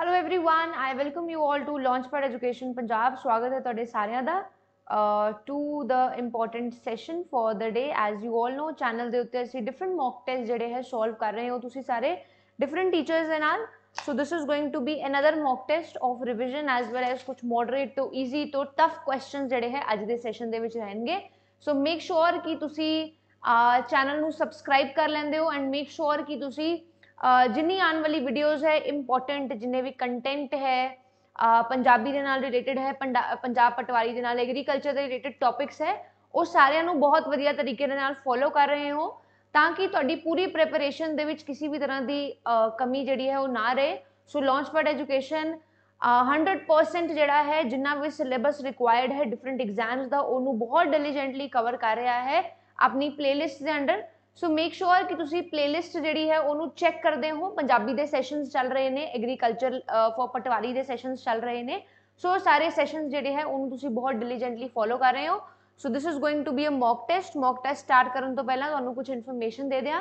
Hello everyone I welcome you all to launch for education Punjab ਸਵਾਗਤ ਹੈ ਤੁਹਾਡੇ ਸਾਰਿਆਂ ਦਾ to the important session for the day as you all نو channel ਦੇ ਉੱਤੇ ਅਸੀਂ ਡਿਫਰੈਂਟ ਮੌਕ ਟੈਸਟ ਜਿਹੜੇ ਹੈ ਸੋਲਵ ਕਰ ਰਹੇ ਹੋ ਤੁਸੀਂ ਸਾਰੇ ਡਿਫਰੈਂਟ ਟੀਚਰਸ ਦੇ ਨਾਲ so this is going to be another mock test of revision as well as ਕੁਝ moderate to easy to tough questions ਜਿਹੜੇ ਹੈ ਅੱਜ ਦੇ ਸੈਸ਼ਨ ਦੇ ਵਿੱਚ ਰਹਿਣਗੇ ਸੋ ਮੇਕ ਸ਼ੋਰ ਕਿ ਤੁਸੀਂ ਚੈਨਲ ਨੂੰ ਸਬਸਕ੍ਰਾਈਬ ਕਰ ਲੈਂਦੇ ਹੋ ਐਂਡ ਮੇਕ ਸ਼ੋਰ ਕਿ ਤੁਸੀਂ ਜਿੰਨੀ ਆਉਣ ਵਾਲੀ ਵੀਡੀਓਜ਼ ਹੈ ਇੰਪੋਰਟੈਂਟ ਜਿੰਨੇ ਵੀ ਕੰਟੈਂਟ ਹੈ ਪੰਜਾਬੀ ਦੇ ਨਾਲ ਰਿਲੇਟਡ ਹੈ ਪੰਜਾਬ ਪਟਵਾਰੀ ਦੇ ਨਾਲ ਐਗਰੀਕਲਚਰ ਦੇ ਰਿਲੇਟਡ ਟੌਪਿਕਸ ਹੈ ਉਹ ਸਾਰਿਆਂ ਨੂੰ ਬਹੁਤ ਵਧੀਆ ਤਰੀਕੇ ਦੇ ਨਾਲ ਫੋਲੋ ਕਰ ਰਹੇ ਹੋ ਤਾਂ ਕਿ ਤੁਹਾਡੀ ਪੂਰੀ ਪ੍ਰੈਪਰੇਸ਼ਨ ਦੇ ਵਿੱਚ ਕਿਸੇ ਵੀ ਤਰ੍ਹਾਂ ਦੀ ਕਮੀ ਜਿਹੜੀ ਹੈ ਉਹ ਨਾ ਰਹੇ ਸੋ ਲਾਂਚ ਐਜੂਕੇਸ਼ਨ 100% ਜਿਹੜਾ ਹੈ ਜਿੰਨਾ ਵੀ ਸਿਲੇਬਸ ਰਿਕੁਆਇਰਡ ਹੈ ਡਿਫਰੈਂਟ ਐਗਜ਼ਾਮਸ ਦਾ ਉਹਨੂੰ ਬਹੁਤ ਡਿਲੀਜੈਂਟਲੀ ਕਵਰ ਕਰ ਰਿਹਾ ਹੈ ਆਪਣੀ ਪਲੇਲਿਸਟ ਦੇ ਅੰਡਰ ਸੋ ਮੇਕ ਸ਼ੋਰ ਕਿ ਤੁਸੀਂ ਪਲੇਲਿਸਟ ਜਿਹੜੀ ਹੈ ਉਹਨੂੰ ਚੈੱਕ ਕਰਦੇ ਹੋ ਪੰਜਾਬੀ ਦੇ ਸੈਸ਼ਨਸ ਚੱਲ ਰਹੇ ਨੇ ਐਗਰੀਕਲਚਰ ਫॉर ਪਟਵਾਰੀ ਦੇ ਸੈਸ਼ਨਸ ਚੱਲ ਰਹੇ ਨੇ ਸੋ ਸਾਰੇ ਸੈਸ਼ਨਸ ਜਿਹੜੇ ਹੈ ਉਹਨੂੰ ਤੁਸੀਂ ਬਹੁਤ ਡਿਲੀਜੈਂਟਲੀ ਫੋਲੋ ਕਰ ਰਹੇ ਹੋ so this is going to be a mock test mock test start ਕਰਨ ਤੋਂ ਪਹਿਲਾਂ ਤੁਹਾਨੂੰ ਕੁਝ ਇਨਫੋਰਮੇਸ਼ਨ ਦੇ ਦਿਆਂ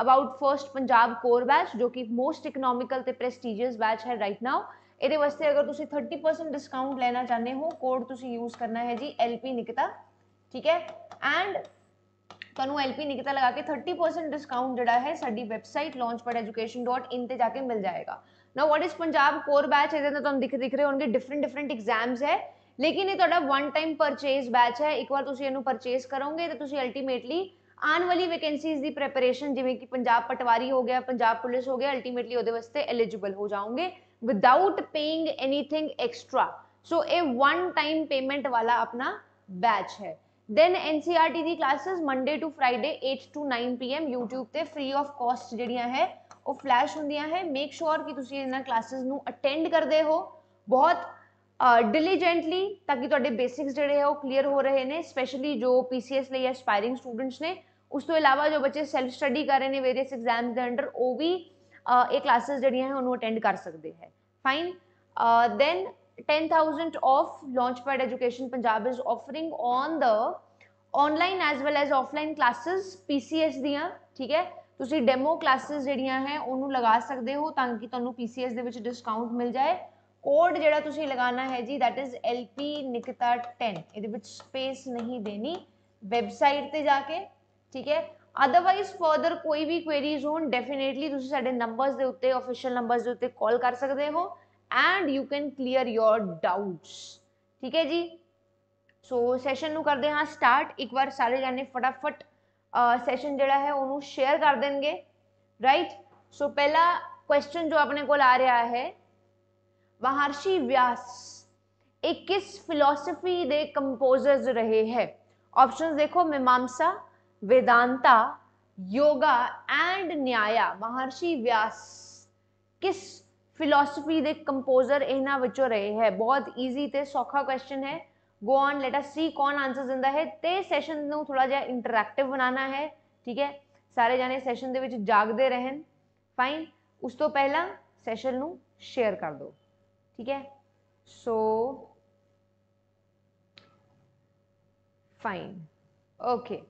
about first Punjab core batch ਜੋ ਕਿ ਮੋਸਟ ਇਕਨੋਮਿਕਲ ਤੇ ਪ੍ਰੈਸਟੀਜੀਅਸ ਬੈਚ ਹੈ ਰਾਈਟ ਨਾਓ ਇਹਦੇ ਵਾਸਤੇ ਅਗਰ ਤੁਸੀਂ 30% ਡਿਸਕਾਊਂਟ ਲੈਣਾ ਚਾਹੁੰਦੇ ਹੋ ਕੋਡ ਤੁਸੀਂ ਯੂਜ਼ ਕਰਨਾ ਹੈ ਜੀ ਐਲਪੀ ਨਿਕਤਾ ਠੀਕ ਹੈ ਐਂਡ ਤੁਹਾਨੂੰ ਐਲਪੀ ਨਿਕਿਤਾ ਲਗਾ ਕੇ 30% ਡਿਸਕਾਊਂਟ ਜਿਹੜਾ ਹੈ ਸਾਡੀ ਵੈਬਸਾਈਟ launchpadeducation.in ਤੇ ਜਾ ਕੇ ਮਿਲ ਜਾਏਗਾ now what is Punjab core batch ਇਹਦੇ ਨਾਲ ਤੁਹਾਨੂੰ ਦਿਖ ਦਿਖ ਰਹੇ ਹੋਣਗੇ ਡਿਫਰੈਂਟ ਡਿਫਰੈਂਟ ਐਗਜ਼ਾਮਸ ਹੈ ਲੇਕਿਨ ਇਹ ਤੁਹਾਡਾ ਵਨ ਟਾਈਮ ਪਰਚੇਸ ਬੈਚ ਹੈ ਇੱਕ ਵਾਰ ਤੁਸੀਂ ਇਹਨੂੰ ਪਰਚੇਸ ਕਰੋਗੇ ਤੇ ਤੁਸੀਂ ਅਲਟੀਮੇਟਲੀ ਆਉਣ ਵਾਲੀ ਵੈਕੈਂਸੀਜ਼ ਦੀ ਪ੍ਰੈਪਰੇਸ਼ਨ ਜਿਵੇਂ ਕਿ ਪੰਜਾਬ ਪਟਵਾਰੀ ਹੋ ਗਿਆ ਪੰਜਾਬ ਪੁਲਿਸ ਹੋ ਗਿਆ ਅਲਟੀਮੇਟਲੀ ਉਹਦੇ ਵਾਸਤੇ ਐਲੀਜੀਬਲ ਹੋ ਜਾਓਗੇ without paying anything extra so ਇਹ ਵਨ ਟਾਈਮ ਪੇਮੈਂਟ ਵਾਲਾ ਆਪਣਾ बैच है ਦੈਨ ਐਨਸੀਆਰਟੀ e ਦੀ classes Monday to Friday 8 to 9 PM YouTube ਤੇ ਫ੍ਰੀ ਆਫ ਕਾਸਟ ਜਿਹੜੀਆਂ ਹੈ ਉਹ ਫਲੈਸ਼ ਹੁੰਦੀਆਂ ਹੈ ਮੇਕ ਸ਼ੋਰ ਕਿ ਤੁਸੀਂ ਇਹਨਾਂ ਕਲਾਸਿਸ ਨੂੰ ਅਟੈਂਡ ਕਰਦੇ ਹੋ ਬਹੁਤ ਡਿਲੀਜੈਂਟਲੀ ਤਾਂ ਕਿ ਤੁਹਾਡੇ ਬੇਸਿਕਸ ਜਿਹੜੇ ਹੈ ਉਹ ਕਲੀਅਰ ਹੋ ਰਹੇ ਨੇ ਸਪੈਸ਼ਲੀ ਜੋ ਪੀਸੀਐਸ ਲਈ ਐਸਪਾਇਰਿੰਗ ਸਟੂਡੈਂਟਸ ਨੇ ਉਸ ਤੋਂ ਇਲਾਵਾ ਜੋ ਬੱਚੇ ਸੈਲਫ ਸਟੱਡੀ ਕਰ ਰਹੇ ਨੇ ਵੇਰੀਅਸ ਐਗਜ਼ਾਮਸ ਦੇ ਅੰਡਰ ਉਹ ਵੀ ਇਹ ਕਲਾਸਿਸ ਜਿਹੜੀਆਂ ਹੈ ਉਹਨੂੰ ਅਟੈਂਡ ਕਰ ਸਕਦੇ ਹੈ fine then 10,000 of Launchpad Education Punjab is offering on the online as well as offline classes PCS ਦੀਆਂ ਠੀਕ ਹੈ ਤੁਸੀਂ ਡੈਮੋ ਕਲਾਸਿਸ ਜਿਹੜੀਆਂ ਹੈ ਉਹਨੂੰ ਲਗਾ ਸਕਦੇ ਹੋ ਤਾਂ ਕਿ ਤੁਹਾਨੂੰ PCS ਦੇ ਵਿੱਚ ਡਿਸਕਾਊਂਟ ਮਿਲ ਜਾਏ ਕੋਡ ਜਿਹੜਾ ਤੁਸੀਂ ਲਗਾਉਣਾ ਹੈ ਜੀ that is LP nikita 10 ਇਹਦੇ ਵਿੱਚ ਸਪੇਸ ਨਹੀਂ ਦੇਣੀ ਵੈਬਸਾਈਟ ਤੇ ਜਾ ਕੇ ਠੀਕ ਹੈ ਅਦਰਵਾਈਜ਼ ਫਰਦਰ ਕੋਈ ਵੀ ਕੁਐਰੀਜ਼ ਹੋਣ ਡੈਫੀਨੇਟਲੀ ਤੁਸੀਂ ਸਾਡੇ ਨੰਬਰਸ ਦੇ ਉੱਤੇ ਅਫੀਸ਼ੀਅਲ ਨੰਬਰਸ ਦੇ ਉੱਤੇ ਕਾਲ ਕਰ ਸਕਦੇ ਹੋ and you can clear your doubt ठीक है जी सो सैशन करते हाँ स्टार्ट एक बार सारे जने फटाफट सैशन जोड़ा है शेयर कर देंगे राइट सो पहला क्वेश्चन जो अपने को आ रहा है महर्षि व्यास एक किस फिलोसफी दे कंपोजर्स रहे हैं ऑप्शंस देखो मीमांसा वेदांता योगा एंड न्याया महर्षि व्यास किस ਫਿਲਾਸਫੀ ਦੇ ਕੰਪੋਜ਼ਰ ਇਹਨਾਂ ਵਿੱਚੋਂ ਰਹੇ ਹੈ ਬਹੁਤ ਈਜ਼ੀ ਤੇ ਸੌਖਾ ਕੁਐਸਚਨ ਹੈ ਗੋ ਔਨ ਲੈਟ ਅਸ ਸੀ ਕੌਣ ਆਨਸਰ ਦਿੰਦਾ ਹੈ ਤੇ ਸੈਸ਼ਨ ਨੂੰ ਥੋੜਾ ਜਿਹਾ ਇੰਟਰੈਕਟਿਵ ਬਣਾਉਣਾ ਹੈ ਠੀਕ ਹੈ ਸਾਰੇ ਜਾਣੇ ਸੈਸ਼ਨ ਦੇ ਵਿੱਚ ਜਾਗਦੇ ਰਹਿਣ ਫਾਈਨ ਉਸ ਤੋਂ ਪਹਿਲਾਂ ਸੈਸ਼ਨ ਨੂੰ ਸ਼ੇਅਰ ਕਰ ਦਿਓ ਠੀਕ ਹੈ so fine okay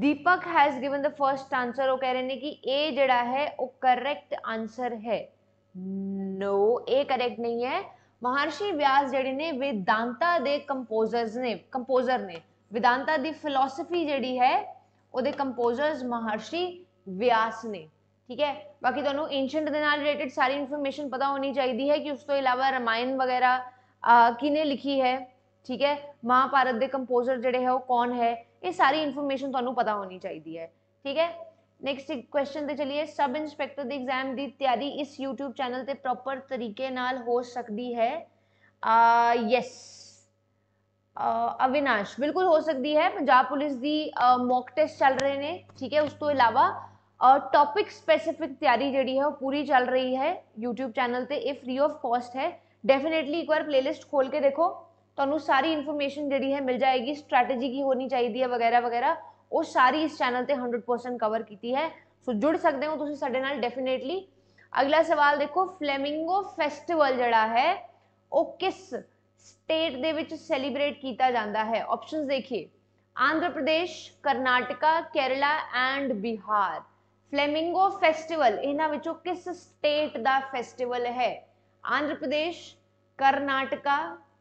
Deepak has given the first answer ਉਹ ਕਹਿ ਰਹੇ ਨੇ ਕਿ ਇਹ ਜਿਹੜਾ ਹੈ ਉਹ ਕਰੈਕਟ ਆਨਸਰ ਹੈ ਨੋ ਇਹ ਕਰੈਕਟ ਨਹੀਂ ਹੈ ਮਹਾਰਸ਼ੀ ਵਿਆਸ ਜਿਹੜੇ ਨੇ ਵਿਦਾਂਤਾ ਦੇ ਕੰਪੋਜ਼ਰਸ ਨੇ ਕੰਪੋਜ਼ਰ ਨੇ ਵਿਦਾਂਤਾ ਦੀ ਫਿਲਾਸਫੀ ਜਿਹੜੀ ਹੈ ਉਹਦੇ ਕੰਪੋਜ਼ਰਸ ਮਹਾਰਸ਼ੀ ਵਿਆਸ ਨੇ ਠੀਕ ਹੈ ਬਾਕੀ ਤੁਹਾਨੂੰ ਐਂਸ਼ੀਅੰਟ ਦੇ ਨਾਲ ਰਿਲੇਟਡ ਸਾਰੀ ਇਨਫੋਰਮੇਸ਼ਨ ਪਤਾ ਹੋਣੀ ਚਾਹੀਦੀ ਹੈ ਕਿ ਉਸ ਤੋਂ ਇਲਾਵਾ ਰਮਾਇਣ ਵਗੈਰਾ ਕਿਨੇ ਲਿਖੀ ਹੈ ਠੀਕ ਹੈ ਮਹਾਭਾਰਤ ਦੇ ਕੰਪੋਜ਼ਰ ਜਿਹੜੇ ਹੈ ਉਹ ਕੌਣ ਹੈ ਇਹ ਸਾਰੀ ਇਨਫੋਰਮੇਸ਼ਨ ਤੁਹਾਨੂੰ ਪਤਾ ਹੋਣੀ ਚਾਹੀਦੀ ਹੈ ਠੀਕ ਹੈ नेक्स्ट क्वेश्चन पे चलिए सब इंस्पैक्टर द एग्जाम की तैयारी इस यूट्यूब चैनल पे प्रॉपर तरीके नाल हो सकती है यस अविनाश बिल्कुल हो सकती है पंजाब पुलिस की मॉक टेस्ट चल रहे हैं ठीक है उस तो अलावा टॉपिक स्पेसिफिक तैयारी जड़ी है पूरी चल रही है यूट्यूब चैनल पर यह फ्री ऑफ कॉस्ट है डेफिनेटली एक बार प्लेलिस्ट खोल के देखो तो सारी इन्फॉर्मेशन जी है मिल जाएगी स्ट्रैटेजी की होनी चाहिए वगैरह वगैरह ਉਹ ਸਾਰੀ ਇਸ ਚੈਨਲ ਤੇ 100% ਕਵਰ ਕੀਤੀ ਹੈ ਸੋ ਜੁੜ ਸਕਦੇ ਹੋ ਤੁਸੀਂ ਸਾਡੇ ਨਾਲ ਡੈਫੀਨੇਟਲੀ ਅਗਲਾ ਸਵਾਲ ਦੇਖੋ ਫਲੇਮਿੰਗੋ ਫੈਸਟੀਵਲ ਜਿਹੜਾ ਹੈ ਉਹ ਕਿਸ ਸਟੇਟ ਦੇ ਵਿੱਚ ਸੈਲੀਬ੍ਰੇਟ ਕੀਤਾ ਜਾਂਦਾ ਹੈ ਆਪਸ਼ਨਸ ਦੇਖिए Andhra Pradesh Karnataka Kerala and Bihar flamingo festival ਇਹਨਾਂ ਵਿੱਚੋਂ ਕਿਸ ਸਟੇਟ ਦਾ ਫੈਸਟੀਵਲ ਹੈ आंध्र प्रदेश कर्नाटका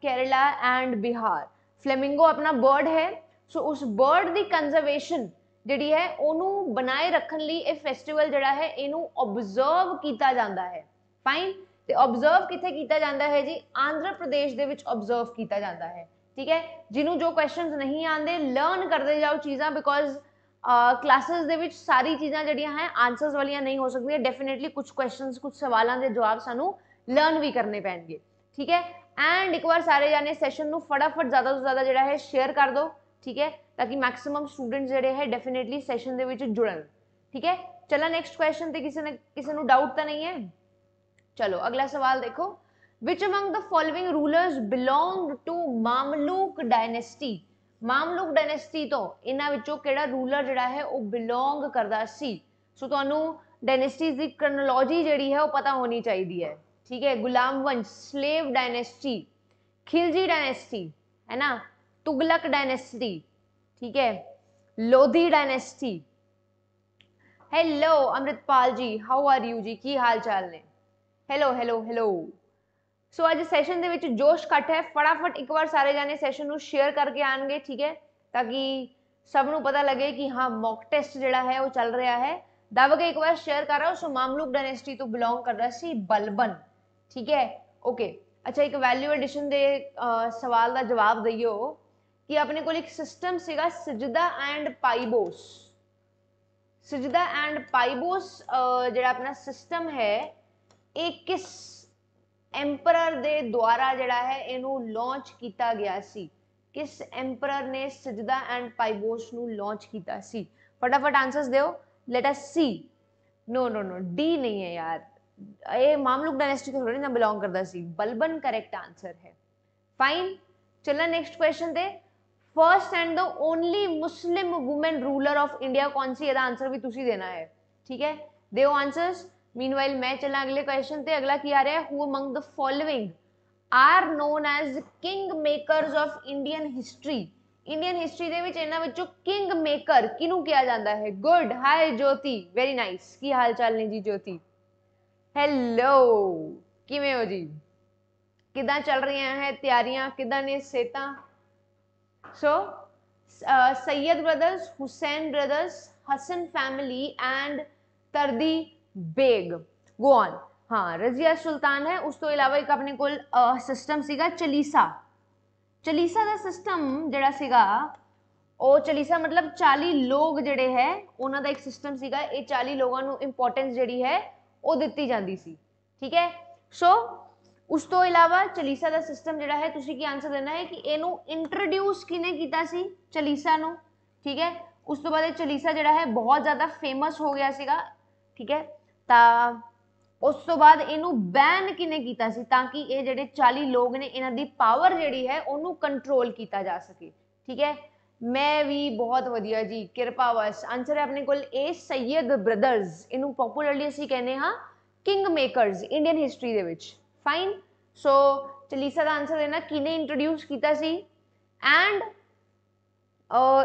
केरला एंड बिहार फ्लेमिंगो अपना बर्ड है ਸੋ ਉਸ ਬਰਡ ਦੀ ਕੰਜ਼ਰਵੇਸ਼ਨ ਜਿਹੜੀ ਹੈ ਉਹਨੂੰ ਬਣਾਏ ਰੱਖਣ ਲਈ ਇਹ ਫੈਸਟੀਵਲ ਜਿਹੜਾ ਹੈ ਇਹਨੂੰ ਆਬਜ਼ਰਵ ਕੀਤਾ ਜਾਂਦਾ ਹੈ ਫਾਈਨ ਤੇ ਆਬਜ਼ਰਵ ਕਿੱਥੇ ਕੀਤਾ ਜਾਂਦਾ ਹੈ ਜੀ ਆਂਧਰਾ ਪ੍ਰਦੇਸ਼ ਦੇ ਵਿੱਚ ਆਬਜ਼ਰਵ ਕੀਤਾ ਜਾਂਦਾ ਹੈ ਠੀਕ ਹੈ ਜਿਹਨੂੰ ਜੋ ਕੁਐਸਚਨਸ ਨਹੀਂ ਆਉਂਦੇ ਲਰਨ ਕਰਦੇ ਜਾਓ ਚੀਜ਼ਾਂ ਬਿਕੋਜ਼ ਕਲਾਸਿਸ ਦੇ ਵਿੱਚ ਸਾਰੀ ਚੀਜ਼ਾਂ ਜਿਹੜੀਆਂ ਹੈ ਆਨਸਰਸ ਵਾਲੀਆਂ ਨਹੀਂ ਹੋ ਸਕਦੀਆਂ ਡੈਫੀਨਿਟਲੀ ਕੁਝ ਕੁਐਸਚਨਸ ਕੁਝ ਸਵਾਲਾਂ ਦੇ ਜਵਾਬ ਸਾਨੂੰ ਲਰਨ ਵੀ ਕਰਨੇ ਪੈਣਗੇ ਠੀਕ ਹੈ ਐਂਡ ਇੱਕ ਵਾਰ ਸਾਰੇ ਜਾਨੇ ਸੈਸ਼ਨ ਨੂੰ ਫਟਾਫਟ ਜ਼ਿਆਦਾ ਤੋਂ ਜ਼ਿਆਦਾ ਜਿਹੜਾ ਹੈ ਸ਼ੇਅਰ ਕਰ ਦਿਓ ਠੀਕ ਹੈ ਤਾਂ ਕਿ ਮੈਕਸਿਮਮ ਸਟੂਡੈਂਟ ਜਿਹੜੇ ਹੈ ਡੈਫੀਨਿਟਲੀ ਸੈਸ਼ਨ ਦੇ ਵਿੱਚ ਜੁੜਨ ਠੀਕ ਹੈ ਚਲੋ ਨੈਕਸਟ ਕੁਐਸਚਨ ਤੇ ਕਿਸੇ ਨੇ ਕਿਸੇ ਨੂੰ ਡਾਊਟ ਤਾਂ ਨਹੀਂ ਹੈ ਚਲੋ ਅਗਲਾ ਸਵਾਲ ਦੇਖੋ which among the following rulers belong to Mamluk dynasty Mamluk dynasty ਤੋਂ ਇਹਨਾਂ ਵਿੱਚੋਂ ਕਿਹੜਾ ਰੂਲਰ ਜਿਹੜਾ ਹੈ ਉਹ ਬਿਲੋਂਗ ਕਰਦਾ ਸੀ ਸੋ ਤੁਹਾਨੂੰ ਡਾਇਨੈਸਟੀ ਦੀ ਕ੍ਰੋਨੋਲੋਜੀ ਜਿਹੜੀ ਹੈ ਉਹ ਪਤਾ ਹੋਣੀ ਚਾਹੀਦੀ ਹੈ ਠੀਕ ਹੈ ਗੁਲਾਮ ਵੰਸ਼ ਸਲੇਵ ਡਾਇਨੈਸਟੀ ਖਿਲਜੀ ਡਾਇਨੈਸਟੀ ਹੈ ਨਾ तुगलक डायनेस्टी ठीक है Lodhi dynasty hello Amritpal ji how are you जी ਕੀ ਹਾਲ ਚਾਲ ਨੇ ਹੈਲੋ ਹੈਲੋ ਹੈਲੋ ਸੋ ਅੱਜ ਸੈਸ਼ਨ ਦੇ ਵਿੱਚ ਜੋਸ਼ ਘਟ ਹੈ ਫਟਾਫਟ ਇੱਕ ਵਾਰ ਸਾਰੇ ਜਾਨੇ ਸੈਸ਼ਨ ਨੂੰ ਸ਼ੇਅਰ ਕਰਕੇ ਆਣਗੇ ਠੀਕ ਹੈ ਤਾਂ ਕਿ ਸਭ ਨੂੰ ਪਤਾ ਲੱਗੇ ਕਿ ਹਾਂ ਮੌਕ ਟੈਸਟ ਜਿਹੜਾ ਹੈ ਉਹ ਚੱਲ ਰਿਹਾ ਹੈ ਦਬ ਕੇ ਇੱਕ ਵਾਰ ਸ਼ੇਅਰ ਕਰ ਰਹਾ ਸੋ ਮਾਮਲੂਕ ਡਾਇਨੈਸਟੀ ਤੋਂ ਬਿਲੋਂਗ ਕਰਦਾ ਸੀ ਬਲਬਨ ਠੀਕ ਹੈ ਓਕੇ ਅੱਛਾ ਇੱਕ ਵੈਲਿਊ ਐਡੀਸ਼ਨ ਦੇ ਸਵਾਲ ਦਾ ਜਵਾਬ ਦਈਓ कि अपने को एक सिस्टम सीगा सिजदा एंड पाइबोस सिजदा एंड पाइबोस जो अपना सिस्टम है ਇਹ ਕਿਸ ਐਮਪਰਰ ਦੇ ਦੁਆਰਾ ਜਿਹੜਾ ਹੈ ਇਹਨੂੰ ਲਾਂਚ ਕੀਤਾ ਗਿਆ ਸੀ ਕਿਸ ਐਮਪਰਰ ਨੇ ਸਜਦਾ ਐਂਡ ਪਾਈਬੋਸ ਨੂੰ ਲਾਂਚ ਕੀਤਾ ਸੀ ਫਟਾਫਟ ਆਨਸਰਸ ਦਿਓ ਲੈਟ ਅਸ ਸੀ ਨੋ ਨੋ ਨੋ ਡੀ ਨਹੀਂ ਹੈ ਯਾਰ ਇਹ ਮਾਮਲੁਕ ਡਾਇਨੈਸਟੀ ਤੋਂ ਥੋੜੀ ਨਾ ਬਿਲੋਂਗ ਕਰਦਾ ਸੀ ਬਲਬਨ ਕਰੈਕਟ ਆਨਸਰ ਹੈ ਫਾਈਨ ਚਲੋ ਨੈਕਸਟ ਕੁਐਸਚਨ ਤੇ first and the only Muslim women ruler of India कौन सी आंसर भी तुसी देना है ठीक है दे आंसर्स मीन वाइल मैं चला अगले क्वेश्चन पे अगला की आ रहा है who the following are known as king makers of Indian history Indian history के ਵਿੱਚ ਇਹਨਾਂ ਵਿੱਚੋਂ ਕਿੰਗ ਮੇਕਰ ਕਿਨੂੰ ਕਿਹਾ ਜਾਂਦਾ ਹੈ good hi Jyoti very nice ਕੀ ਹਾਲ ਚਾਲ ਨੇ ਜੀ ਜੋਤੀ ਹੈਲੋ ਕਿਵੇਂ ਹੋ ਜੀ ਕਿਦਾਂ ਚੱਲ ਰਹੀਆਂ ਹੈ सेहत So, uh, Sayyid brothers, Hussein brothers, Hassan family and Tardi Beg. Go on. ਹਾਂ ਰਜ਼ੀਆ ਸੁਲਤਾਨ ਹੈ ਉਸ ਤੋਂ ਇਲਾਵਾ ਇੱਕ ਆਪਣੇ ਕੋਲ ਸਿਸਟਮ ਸੀਗਾ ਚਲੀਸਾ ਚਲੀਸਾ ਦਾ ਸਿਸਟਮ ਜਿਹੜਾ ਸੀਗਾ ਉਹ ਚਲੀਸਾ ਮਤਲਬ 40 ਲੋਕ ਜਿਹੜੇ ਹੈ ਉਹਨਾਂ ਦਾ ਇੱਕ ਸਿਸਟਮ ਸੀਗਾ ਇਹ 40 ਲੋਕਾਂ ਨੂੰ ਇੰਪੋਰਟੈਂਸ ਜਿਹੜੀ ਹੈ ਉਹ ਦਿੱਤੀ ਜਾਂਦੀ ਸੀ ਠੀਕ ਹੈ ਸੋ ਉਸ ਤੋਂ ਇਲਾਵਾ ਚਲੀਸਾ ਦਾ ਸਿਸਟਮ ਜਿਹੜਾ ਹੈ ਤੁਸੀਂ ਕੀ ਆਨਸਰ ਦੇਣਾ ਹੈ ਕਿ ਇਹਨੂੰ ਇੰਟਰੋਡਿਊਸ ਕਿਨੇ ਕੀਤਾ ਸੀ ਚਲੀਸਾ ਨੂੰ ਠੀਕ ਹੈ ਉਸ ਤੋਂ ਬਾਅਦ ਇਹ ਚਲੀਸਾ ਜਿਹੜਾ ਹੈ ਬਹੁਤ ਜ਼ਿਆਦਾ ਫੇਮਸ ਹੋ ਗਿਆ ਸੀਗਾ ਠੀਕ ਹੈ ਤਾਂ ਉਸ ਤੋਂ ਬਾਅਦ ਇਹਨੂੰ ਬੈਨ ਕਿਨੇ ਕੀਤਾ ਸੀ ਤਾਂ ਕਿ ਇਹ ਜਿਹੜੇ 40 ਲੋਕ ਨੇ ਇਹਨਾਂ ਦੀ ਪਾਵਰ ਜਿਹੜੀ ਹੈ ਉਹਨੂੰ ਕੰਟਰੋਲ ਕੀਤਾ ਜਾ ਸਕੇ ਠੀਕ ਹੈ ਮੈਂ ਵੀ ਬਹੁਤ ਵਧੀਆ ਜੀ ਕਿਰਪਾ ਵਸ ਆਨਸਰ ਹੈ ਆਪਣੇ ਕੋਲ ਇਹ ਸੈਯਦ ਬ੍ਰਦਰਸ ਇਹਨੂੰ ਪਪੂਲਰਲੀ ਅਸੀਂ ਕਹਿੰਦੇ ਹਾਂ ਕਿੰਗ ਮੇਕਰਸ ਇੰਡੀਅਨ ਹਿਸਟਰੀ ਦੇ ਵਿੱਚ ਫਾਈਨ ਸੋ ਚਲੀਸਾ ਦਾ ਆਨਸਰ ਨਾ ਕਿਨੇ ਇੰਟਰੋਡਿਊਸ ਕੀਤਾ ਸੀ ਐਂਡ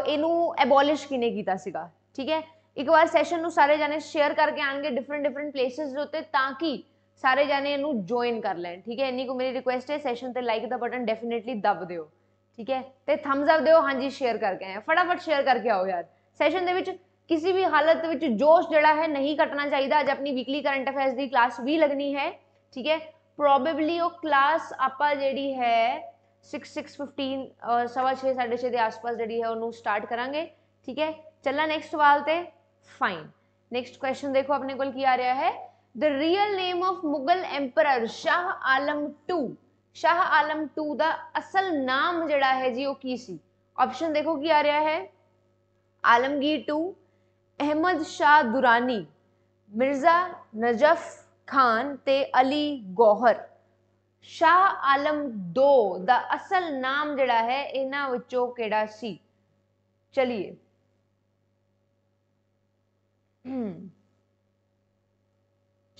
ਇਹਨੂੰ ਐਬੋਲਿਸ਼ ਕਿਨੇ ਕੀਤਾ ਸੀਗਾ ਠੀਕ ਹੈ ਇੱਕ ਵਾਰ ਸੈਸ਼ਨ ਨੂੰ ਸਾਰੇ ਜਾਣੇ ਸ਼ੇਅਰ ਕਰਕੇ ਆਣਗੇ ਡਿਫਰੈਂਟ ਡਿਫਰੈਂਟ ਪਲੇਸਸ ਦੇ ਉੱਤੇ ਤਾਂ ਕਿ ਸਾਰੇ ਜਾਣੇ ਇਹਨੂੰ ਜੁਆਇਨ ਕਰ ਲੈਣ ਠੀਕ ਹੈ ਇੰਨੀ ਕੋ ਮੇਰੀ ਰਿਕੁਐਸਟ ਹੈ ਸੈਸ਼ਨ ਤੇ ਲਾਈਕ ਦਾ ਬਟਨ ਡੈਫੀਨਿਟਲੀ ਦਬ ਦਿਓ ਠੀਕ ਹੈ ਤੇ ਥੰਬਸ ਅਪ ਦਿਓ ਹਾਂਜੀ ਸ਼ੇਅਰ ਕਰਕੇ ਆਏ ਫਟਾਫਟ ਸ਼ੇਅਰ ਕਰਕੇ ਆਓ ਯਾਰ ਸੈਸ਼ਨ ਦੇ ਵਿੱਚ ਕਿਸੇ ਵੀ ਹਾਲਤ ਵਿੱਚ ਜੋਸ਼ ਜਿਹੜਾ ਹੈ ਨਹੀਂ ਘਟਣਾ ਚਾਹੀਦਾ ਅੱਜ ਆਪਣੀ ਵੀਕਲੀ ਕਰੰਟ ਅਫੇਅਰਸ ਦੀ ਕਲਾਸ ਵੀ ਲੱਗਣੀ ਹੈ ਠੀਕ ਹੈ ਪ੍ਰੋਬੇਬਲੀ ਉਹ ਕਲਾਸ ਆਪਾਂ ਜਿਹੜੀ ਹੈ 6615 6:15 ਸਵਾ 6 6:30 ਦੇ ਆਸ-ਪਾਸ ਜਿਹੜੀ ਹੈ ਉਹਨੂੰ ਸਟਾਰਟ ਕਰਾਂਗੇ ਠੀਕ ਹੈ ਚੱਲਾਂ ਨੈਕਸਟ ਸਵਾਲ ਤੇ ਫਾਈਨ ਨੈਕਸਟ ਕੁਐਸਚਨ ਦੇਖੋ ਆਪਣੇ ਕੋਲ ਕੀ ਆ ਰਿਹਾ ਹੈ the real name of Mughal emperor Shah Alam 2 Shah Alam 2 ਦਾ ਅਸਲ ਨਾਮ ਜਿਹੜਾ ਹੈ ਜੀ ਉਹ ਕੀ ਸੀ ਆਪਸ਼ਨ ਦੇਖੋ ਕੀ ਆ ਰਿਹਾ ਹੈ ਆਲਮਗੀਰ 2 ਅਹਿਮਦ ਸ਼ਾਹ ਦੁਰਾਨੀ ਮਿਰਜ਼ਾ ਨਜਫ खान ते अली गौहर शाह आलम दो ਦਾ असल नाम जड़ा है इना विचो केड़ा सी चलिए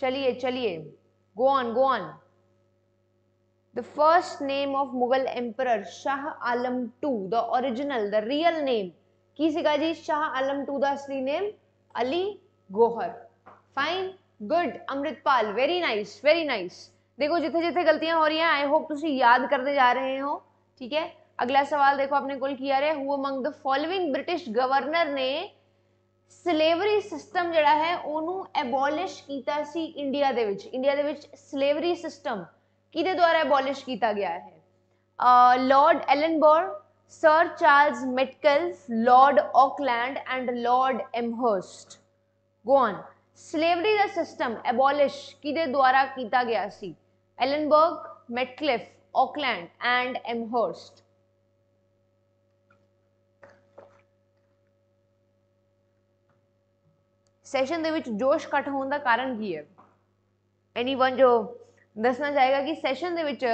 चलिए चलिए go on go on the first name of Mughal emperor Shah Alam two the original the real name की सीगा जी शाह आलम टू द असली name Ali Gohar fine good Amritpal very nice very nice देखो जिथे जिथे गलतियां हो रही हैं आई होप तुम याद करते जा रहे हो ठीक है अगला सवाल देखो आपने कुल किया है who among the following British governor ने ਸਲੇਵਰੀ ਸਿਸਟਮ ਜਿਹੜਾ ਹੈ ਉਹਨੂੰ ਐਬੋਲਿਸ਼ ਕੀਤਾ ਸੀ ਇੰਡੀਆ ਦੇ ਵਿੱਚ ਇੰਡੀਆ ਦੇ ਵਿੱਚ ਸਲੇਵਰੀ ਸਿਸਟਮ ਕਿਹਦੇ ਦੁਆਰਾ ਐਬੋਲਿਸ਼ ਕੀਤਾ ਗਿਆ ਹੈ Lord Ellenborough Sir Charles Metcalfe Lord Auckland and Lord Amherst go on slavery ਦਾ ਸਿਸਟਮ ਐਬੋਲਿਸ਼ ਕਿਹਦੇ ਦੁਆਰਾ ਕੀਤਾ ਗਿਆ ਸੀ Ellenborough Metcalfe Auckland and Amherst session ਦੇ ਵਿੱਚ ਜੋਸ਼ ਘਟ ਹੋਣ ਦਾ ਕਾਰਨ ਕੀ ਹੈ ਐਨੀਵਨ ਜੋ ਦੱਸਣਾ ਚਾਹੇਗਾ ਕਿ ਸੈਸ਼ਨ ਦੇ ਵਿੱਚ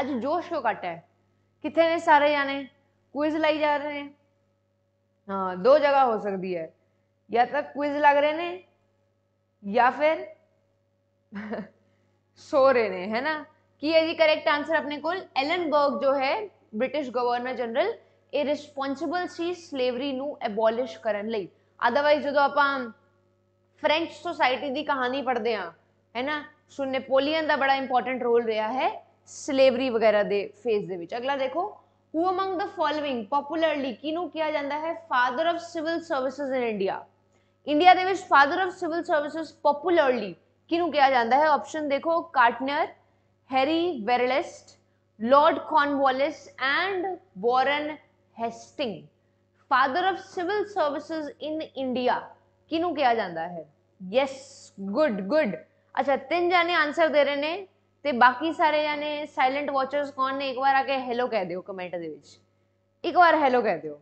ਅੱਜ ਜੋਸ਼ ਕਿਉਂ ਘਟ ਹੈ ਕਿੱਥੇ ਨੇ ਸਾਰੇ ਜਾਣੇ ਕੁਇਜ਼ ਲਈ ਜਾ ਰਹੇ ਨੇ ਹਾਂ ਦੋ ਜਗ੍ਹਾ ਹੋ ਸਕਦੀ ਹੈ या तो क्विज लग रहे ने या फिर सो रहे ने है ना कि ये जी करेक्ट आंसर अपने को एलनबर्ग जो है ब्रिटिश गवर्नर जनरल ए रिस्पोंसिबल सी स्लेवरी नू एबॉलिश करन ਲਈ अदरवाइज जो आप फ्रेंच सोसाइटी दी कहानी पढ़ते हैं है ना सो नेपोलियन का बड़ा इंपोर्टेंट रोल रहा है स्लेवरी वगैरह दे फेज दे विच अगला देखो who among the following popularly किनू किया जाता है father of civil services in India India ਦੇ ਵਿੱਚ father of civil services popularly ਕਿਹਨੂੰ ਕਿਹਾ ਜਾਂਦਾ ਹੈ ਆਪਸ਼ਨ ਦੇਖੋ Cartner Harry Verelst Lord Cornwallis and Warren father of civil service in India किनू कहा जाता है यस गुड गुड अच्छा तीन जने आंसर दे रहे हैं ते बाकी सारे जाने साइलेंट वॉचर्स कौन ने एक बार आके हैलो कह दौ कमेंट के एक बार हैलो कह दो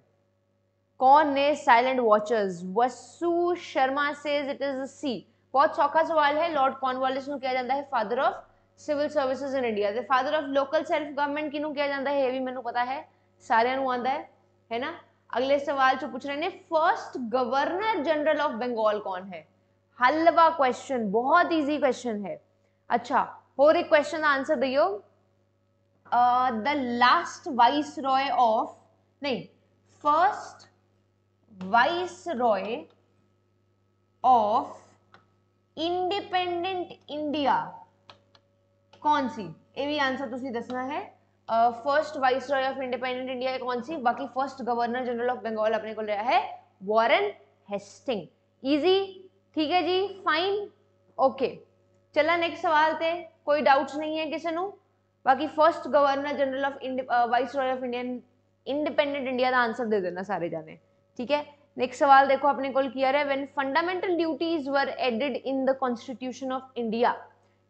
कौन ने silent watchers Vasu Sharma says सी बहुत सौखा सवाल है लॉर्ड कॉन वॉलिस किया जाता है father of civil services in India the father of local self government किनू किया जाता है ये भी मैंने पता है सारे आता है है ना अगले सवाल जो पूछ रहे first governor general of Bengal कौन है हलवा क्वेश्चन बहुत इजी क्वेश्चन है अच्छा और एक क्वेश्चन आंसर दियो the last viceroy of नहीं first viceroy of independent India कौन सी ये भी आंसर तुम्हें दसना है first viceroy of independent India कौन सी बाकी first governor general of Bengal अपने को लिया है वॉरेन हेस्टिंग इजी ठीक है जी फाइन ओके चला नेक्स्ट सवाल थे कोई डाउट नहीं है किसी बाकी first governor general of viceroy of Indian independent India का आंसर दे देना सारे जाने ਠੀਕ ਹੈ ਨੈਕਸਟ ਸਵਾਲ ਦੇਖੋ ਆਪਣੇ ਕੋਲ ਕੀ ਆ ਰਿਹਾ when fundamental duties were added in the constitution of India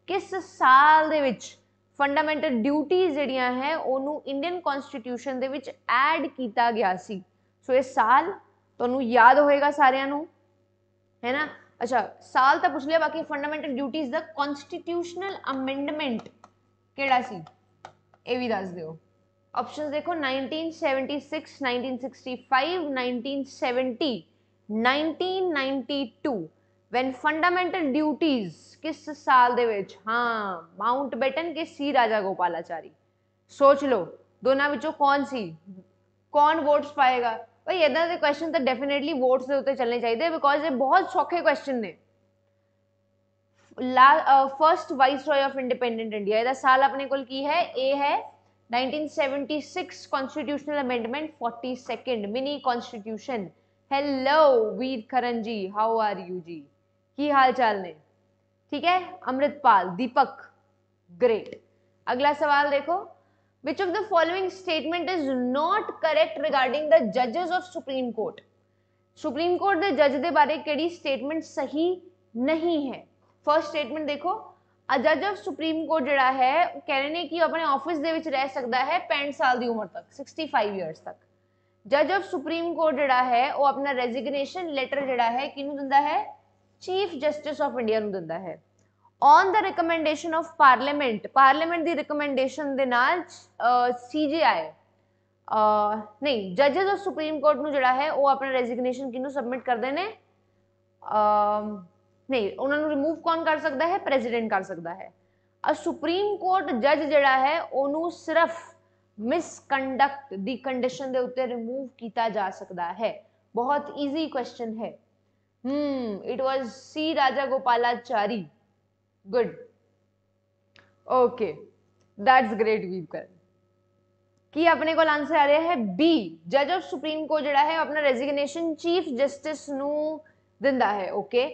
ਕਿਸ ਸਾਲ ਦੇ ਵਿੱਚ ਫੰਡਾਮੈਂਟਲ ਡਿਊਟੀਜ਼ ਜਿਹੜੀਆਂ ਹੈ ਉਹਨੂੰ ਇੰਡੀਅਨ ਕਨਸਟੀਟਿਊਸ਼ਨ ਦੇ ਵਿੱਚ ਐਡ ਕੀਤਾ ਗਿਆ ਸੀ ਸੋ ਇਹ ਸਾਲ ਤੁਹਾਨੂੰ ਯਾਦ ਹੋਏਗਾ ਸਾਰਿਆਂ ਨੂੰ ਹੈ ਨਾ ਅੱਛਾ ਸਾਲ ਤਾਂ ਪੁੱਛ ਲਿਆ ਬਾਕੀ ਫੰਡਾਮੈਂਟਲ ਡਿਊਟੀਜ਼ ਦਾ ਕਨਸਟੀਟਿਊਸ਼ਨਲ ਅਮੈਂਡਮੈਂਟ ਕਿਹੜਾ ਸੀ ਇਹ ਵੀ ਦੱਸ ਦਿਓ ऑप्शंस देखो 1976, 1965, 1970, व्हेन किस साल हाँ माउंट बेटन के सी राजा गोपालाचारी सोच लो दोनों विचों कौन सी कौन वोट्स पाएगा भाई इदा तो के क्वेश्चन तो डेफिनेटली वोट्स के चलने चाहिए बिकॉज ये बहुत सौखे क्वेश्चन ने ला first viceroy of independent India साल अपने को है ए है 1976 1976 constitutional amendment 42nd mini constitution hello veer karan ji how are you ji ki hal chal ne theek hai amritpal Deepak great agla sawal dekho which of the following statement is not correct regarding the judges of supreme court supreme court ਦੇ judge de bare kedi statement sahi nahi hai first statement dekho ਜੱਜ of supreme court ਜਿਹੜਾ ਹੈ ਉਹ ਕਹਿੰਦੇ ਨੇ ਕਿ ਆਪਣੇ office ਦੇ ਵਿੱਚ ਰਹਿ ਸਕਦਾ ਹੈ 65 ਸਾਲ ਦੀ ਉਮਰ ਤੱਕ 65 ਇਅਰਸ ਤੱਕ ਜੱਜ ਆਫ ਸੁਪਰੀਮ ਕੋਰਟ ਜਿਹੜਾ ਹੈ ਉਹ ਆਪਣਾ ਰੈਜ਼ਿਗਨੇਸ਼ਨ ਲੈਟਰ ਜਿਹੜਾ ਹੈ ਕਿਹਨੂੰ ਦਿੰਦਾ ਹੈ ਚੀਫ ਜਸਟਿਸ ਆਫ ਇੰਡੀਆ ਨੂੰ ਦਿੰਦਾ ਹੈ on the recommendation of parliament parliament ਦੀ ਰეკਮੈਂਡੇਸ਼ਨ ਦੇ ਨਾਲ ਸੀਜੀਆਈ ਨਹੀਂ ਜੱਜਸ ਆਫ ਸੁਪਰੀਮ ਕੋਰਟ ਨੂੰ ਜਿਹੜਾ ਹੈ ਉਹ ਆਪਣਾ ਰੈਜ਼ਿਗਨੇਸ਼ਨ ਕਿਹਨੂੰ ਸਬਮਿਟ ਕਰਦੇ ਨੇ ਅ ਨਹੀਂ ਉਹਨਾਂ ਨੂੰ ਰਿਮੂਵ ਕੌਣ ਕਰ ਸਕਦਾ ਹੈ ਪ੍ਰੈਜ਼ੀਡੈਂਟ ਕਰ ਸਕਦਾ ਹੈ ਅ ਸੁਪਰੀਮ ਕੋਰਟ ਜੱਜ ਜਿਹੜਾ ਹੈ ਉਹਨੂੰ ਸਿਰਫ ਮਿਸਕੰਡਕਟ ਦੀ ਕੰਡੀਸ਼ਨ ਦੇ ਉੱਤੇ ਰਿਮੂਵ ਕੀਤਾ ਜਾ ਸਕਦਾ ਹੈ ਬਹੁਤ ਈਜ਼ੀ ਕੁਐਸਚਨ ਹੈ ਹਮ it was C Rajagopalachari good okay that's great ਵੀਵਕਰ ਕੀ ਆਪਣੇ ਕੋਲ ਆਨਸਰ ਆ ਰਿਹਾ ਹੈ ਬੀ ਜੱਜ ਆਫ ਸੁਪਰੀਮ ਕੋਰਟ ਜਿਹੜਾ ਹੈ ਆਪਣਾ ਰੈਜ਼ਿਗਨੇਸ਼ਨ ਚੀਫ ਜਸਟਿਸ ਨੂੰ ਦਿੰਦਾ ਹੈ ਓਕੇ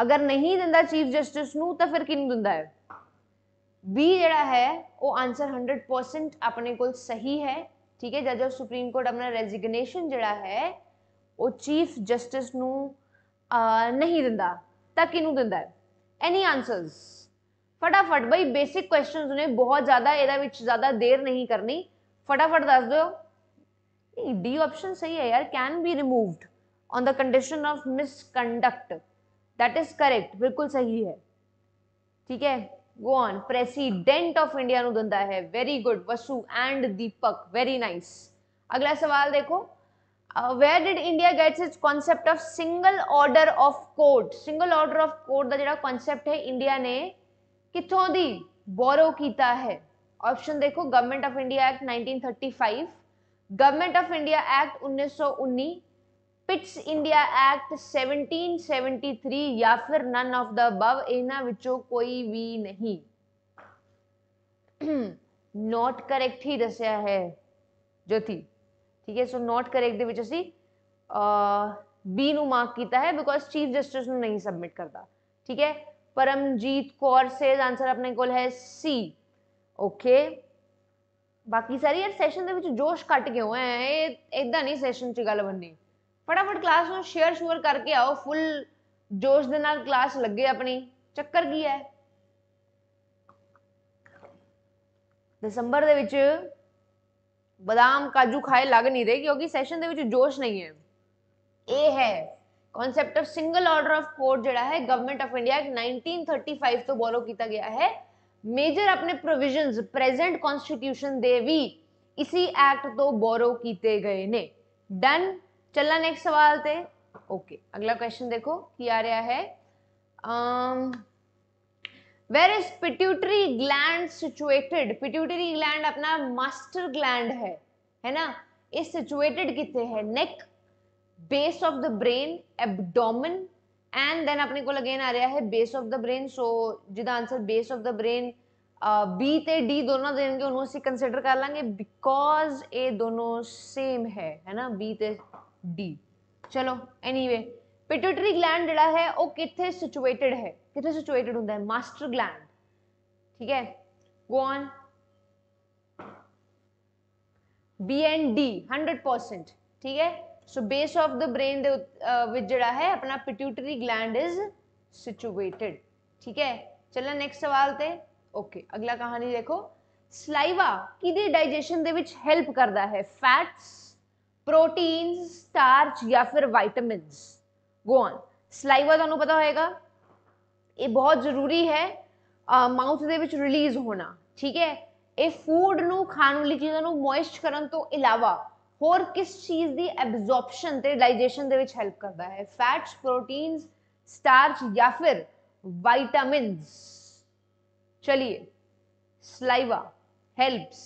ਅਗਰ ਨਹੀਂ ਦਿੰਦਾ ਚੀਫ ਜਸਟਿਸ ਨੂੰ ਤਾਂ ਫਿਰ ਕਿਹਨੂੰ ਦਿੰਦਾ ਹੈ ਬੀ ਜਿਹੜਾ ਹੈ ਉਹ ਆਨਸਰ 100% ਆਪਣੇ ਕੋਲ ਸਹੀ ਹੈ ਠੀਕ ਹੈ ਜੱਜ ਆਫ ਸੁਪਰੀਮ ਕੋਰਟ ਆਪਣਾ ਰੈਜ਼ਿਗਨੇਸ਼ਨ ਜਿਹੜਾ ਹੈ ਉਹ ਚੀਫ ਜਸਟਿਸ ਨੂੰ ਨਹੀਂ ਦਿੰਦਾ ਤਾਂ ਕਿਹਨੂੰ ਦਿੰਦਾ ਹੈ ਐਨੀ ਆਨਸਰਸ ਫਟਾਫਟ ਬਈ ਬੇਸਿਕ ਕੁਐਸਚਨਸ ਨੇ ਬਹੁਤ ਜ਼ਿਆਦਾ ਇਹਦੇ ਵਿੱਚ ਜ਼ਿਆਦਾ ਦੇਰ ਨਹੀਂ ਕਰਨੀ ਫਟਾਫਟ ਦੱਸ ਦਿਓ ਡੀ ਆਪਸ਼ਨ ਸਹੀ ਹੈ ਯਾਰ can be removed on the condition of misconduct that is correct बिल्कुल सही है ठीक है go on president of India नु दंदा है very good Vasu and Deepak very nice अगला सवाल देखो where did India gets its concept of single order of court single order of court का जो कॉन्सेप्ट है इंडिया ने कितों दी बोरो कीता है ऑप्शन देखो government of India act 1935 government of India act 1919 Pitt's India act three या फिर नन ऑफ द अबव इना कोई भी नहीं नॉट करेक्ट ही दसया है ज्योति ठीक है सो नॉट करेक्ट असी बी नु किया है बिकॉज चीफ जस्टिस नु नहीं सबमिट करता ठीक है परमजीत कौर से आंसर अपने को सी ओके बाकी सारी यार सैशन जोश कट क्यों है ए नहीं सेशन च गल बननी फटाफट क्लास में शेयर शुअर करके आओ फुल जोश के क्लास लगे अपनी चक्कर की है दसंबर के बदम काजू खाए लग नहीं रहे क्योंकि सैशन के जोश नहीं है ए है concept of single order of court जो है गवर्नमेंट ऑफ इंडिया एक्ट तो बॉलो किया गया है मेजर अपने प्रोविजन प्रेजेंट कॉन्स्टिट्यूशन के भी इसी एक्ट तो बोरो किए गए ने डन चलना नेक्स्ट सवाल थे ओके अगला क्वेश्चन देखो क्या आ रहा है where is pituitary gland situated pituitary gland अपना मास्टर ग्लैंड है है ना इस सिचुएटेड कितने है neck base of the brain abdomen and then अपने को लगेन आ रहा है base of the brain so जिदा answer base of the brain B ते डी दोनों देंगे उन्होंने कंसिडर कर लेंगे बिकॉज ए दोनों सेम है है ना बी ते डी चलो एनीवे पिट्यूटरी ग्लैंड जड़ा है वो कितने सिचुएटेड है कितने सिचुएटेड होंगे मास्टर ग्लैंड ठीक है go on B and D hundred percent ठीक है so base of the brain विच जड़ा है अपना पिट्यूटरी ग्लैंड इज सिचुएटेड ठीक है चलो नेक्स्ट सवाल ते ओके अगला कहानी देखो ਸਲਾਈਵਾ कि ਡਾਈਜੈਸ਼ਨ ਦੇ ਵਿੱਚ ਹੈਲਪ ਕਰਦਾ ਹੈ प्रोटीन स्टार्च या फिर वाइटामिन गो ऑन सलाइवा तो पता होएगा ये बहुत जरूरी है माउथ के रिलीज होना ठीक है ये फूड न खाने वाली चीज़ों मोइस्ट करने तो इलावा होर किस चीज़ की एबजॉपन डाइजेशन हेल्प करता है फैट्स प्रोटीन स्टार्च या फिर वाइटामिन चलिए saliva helps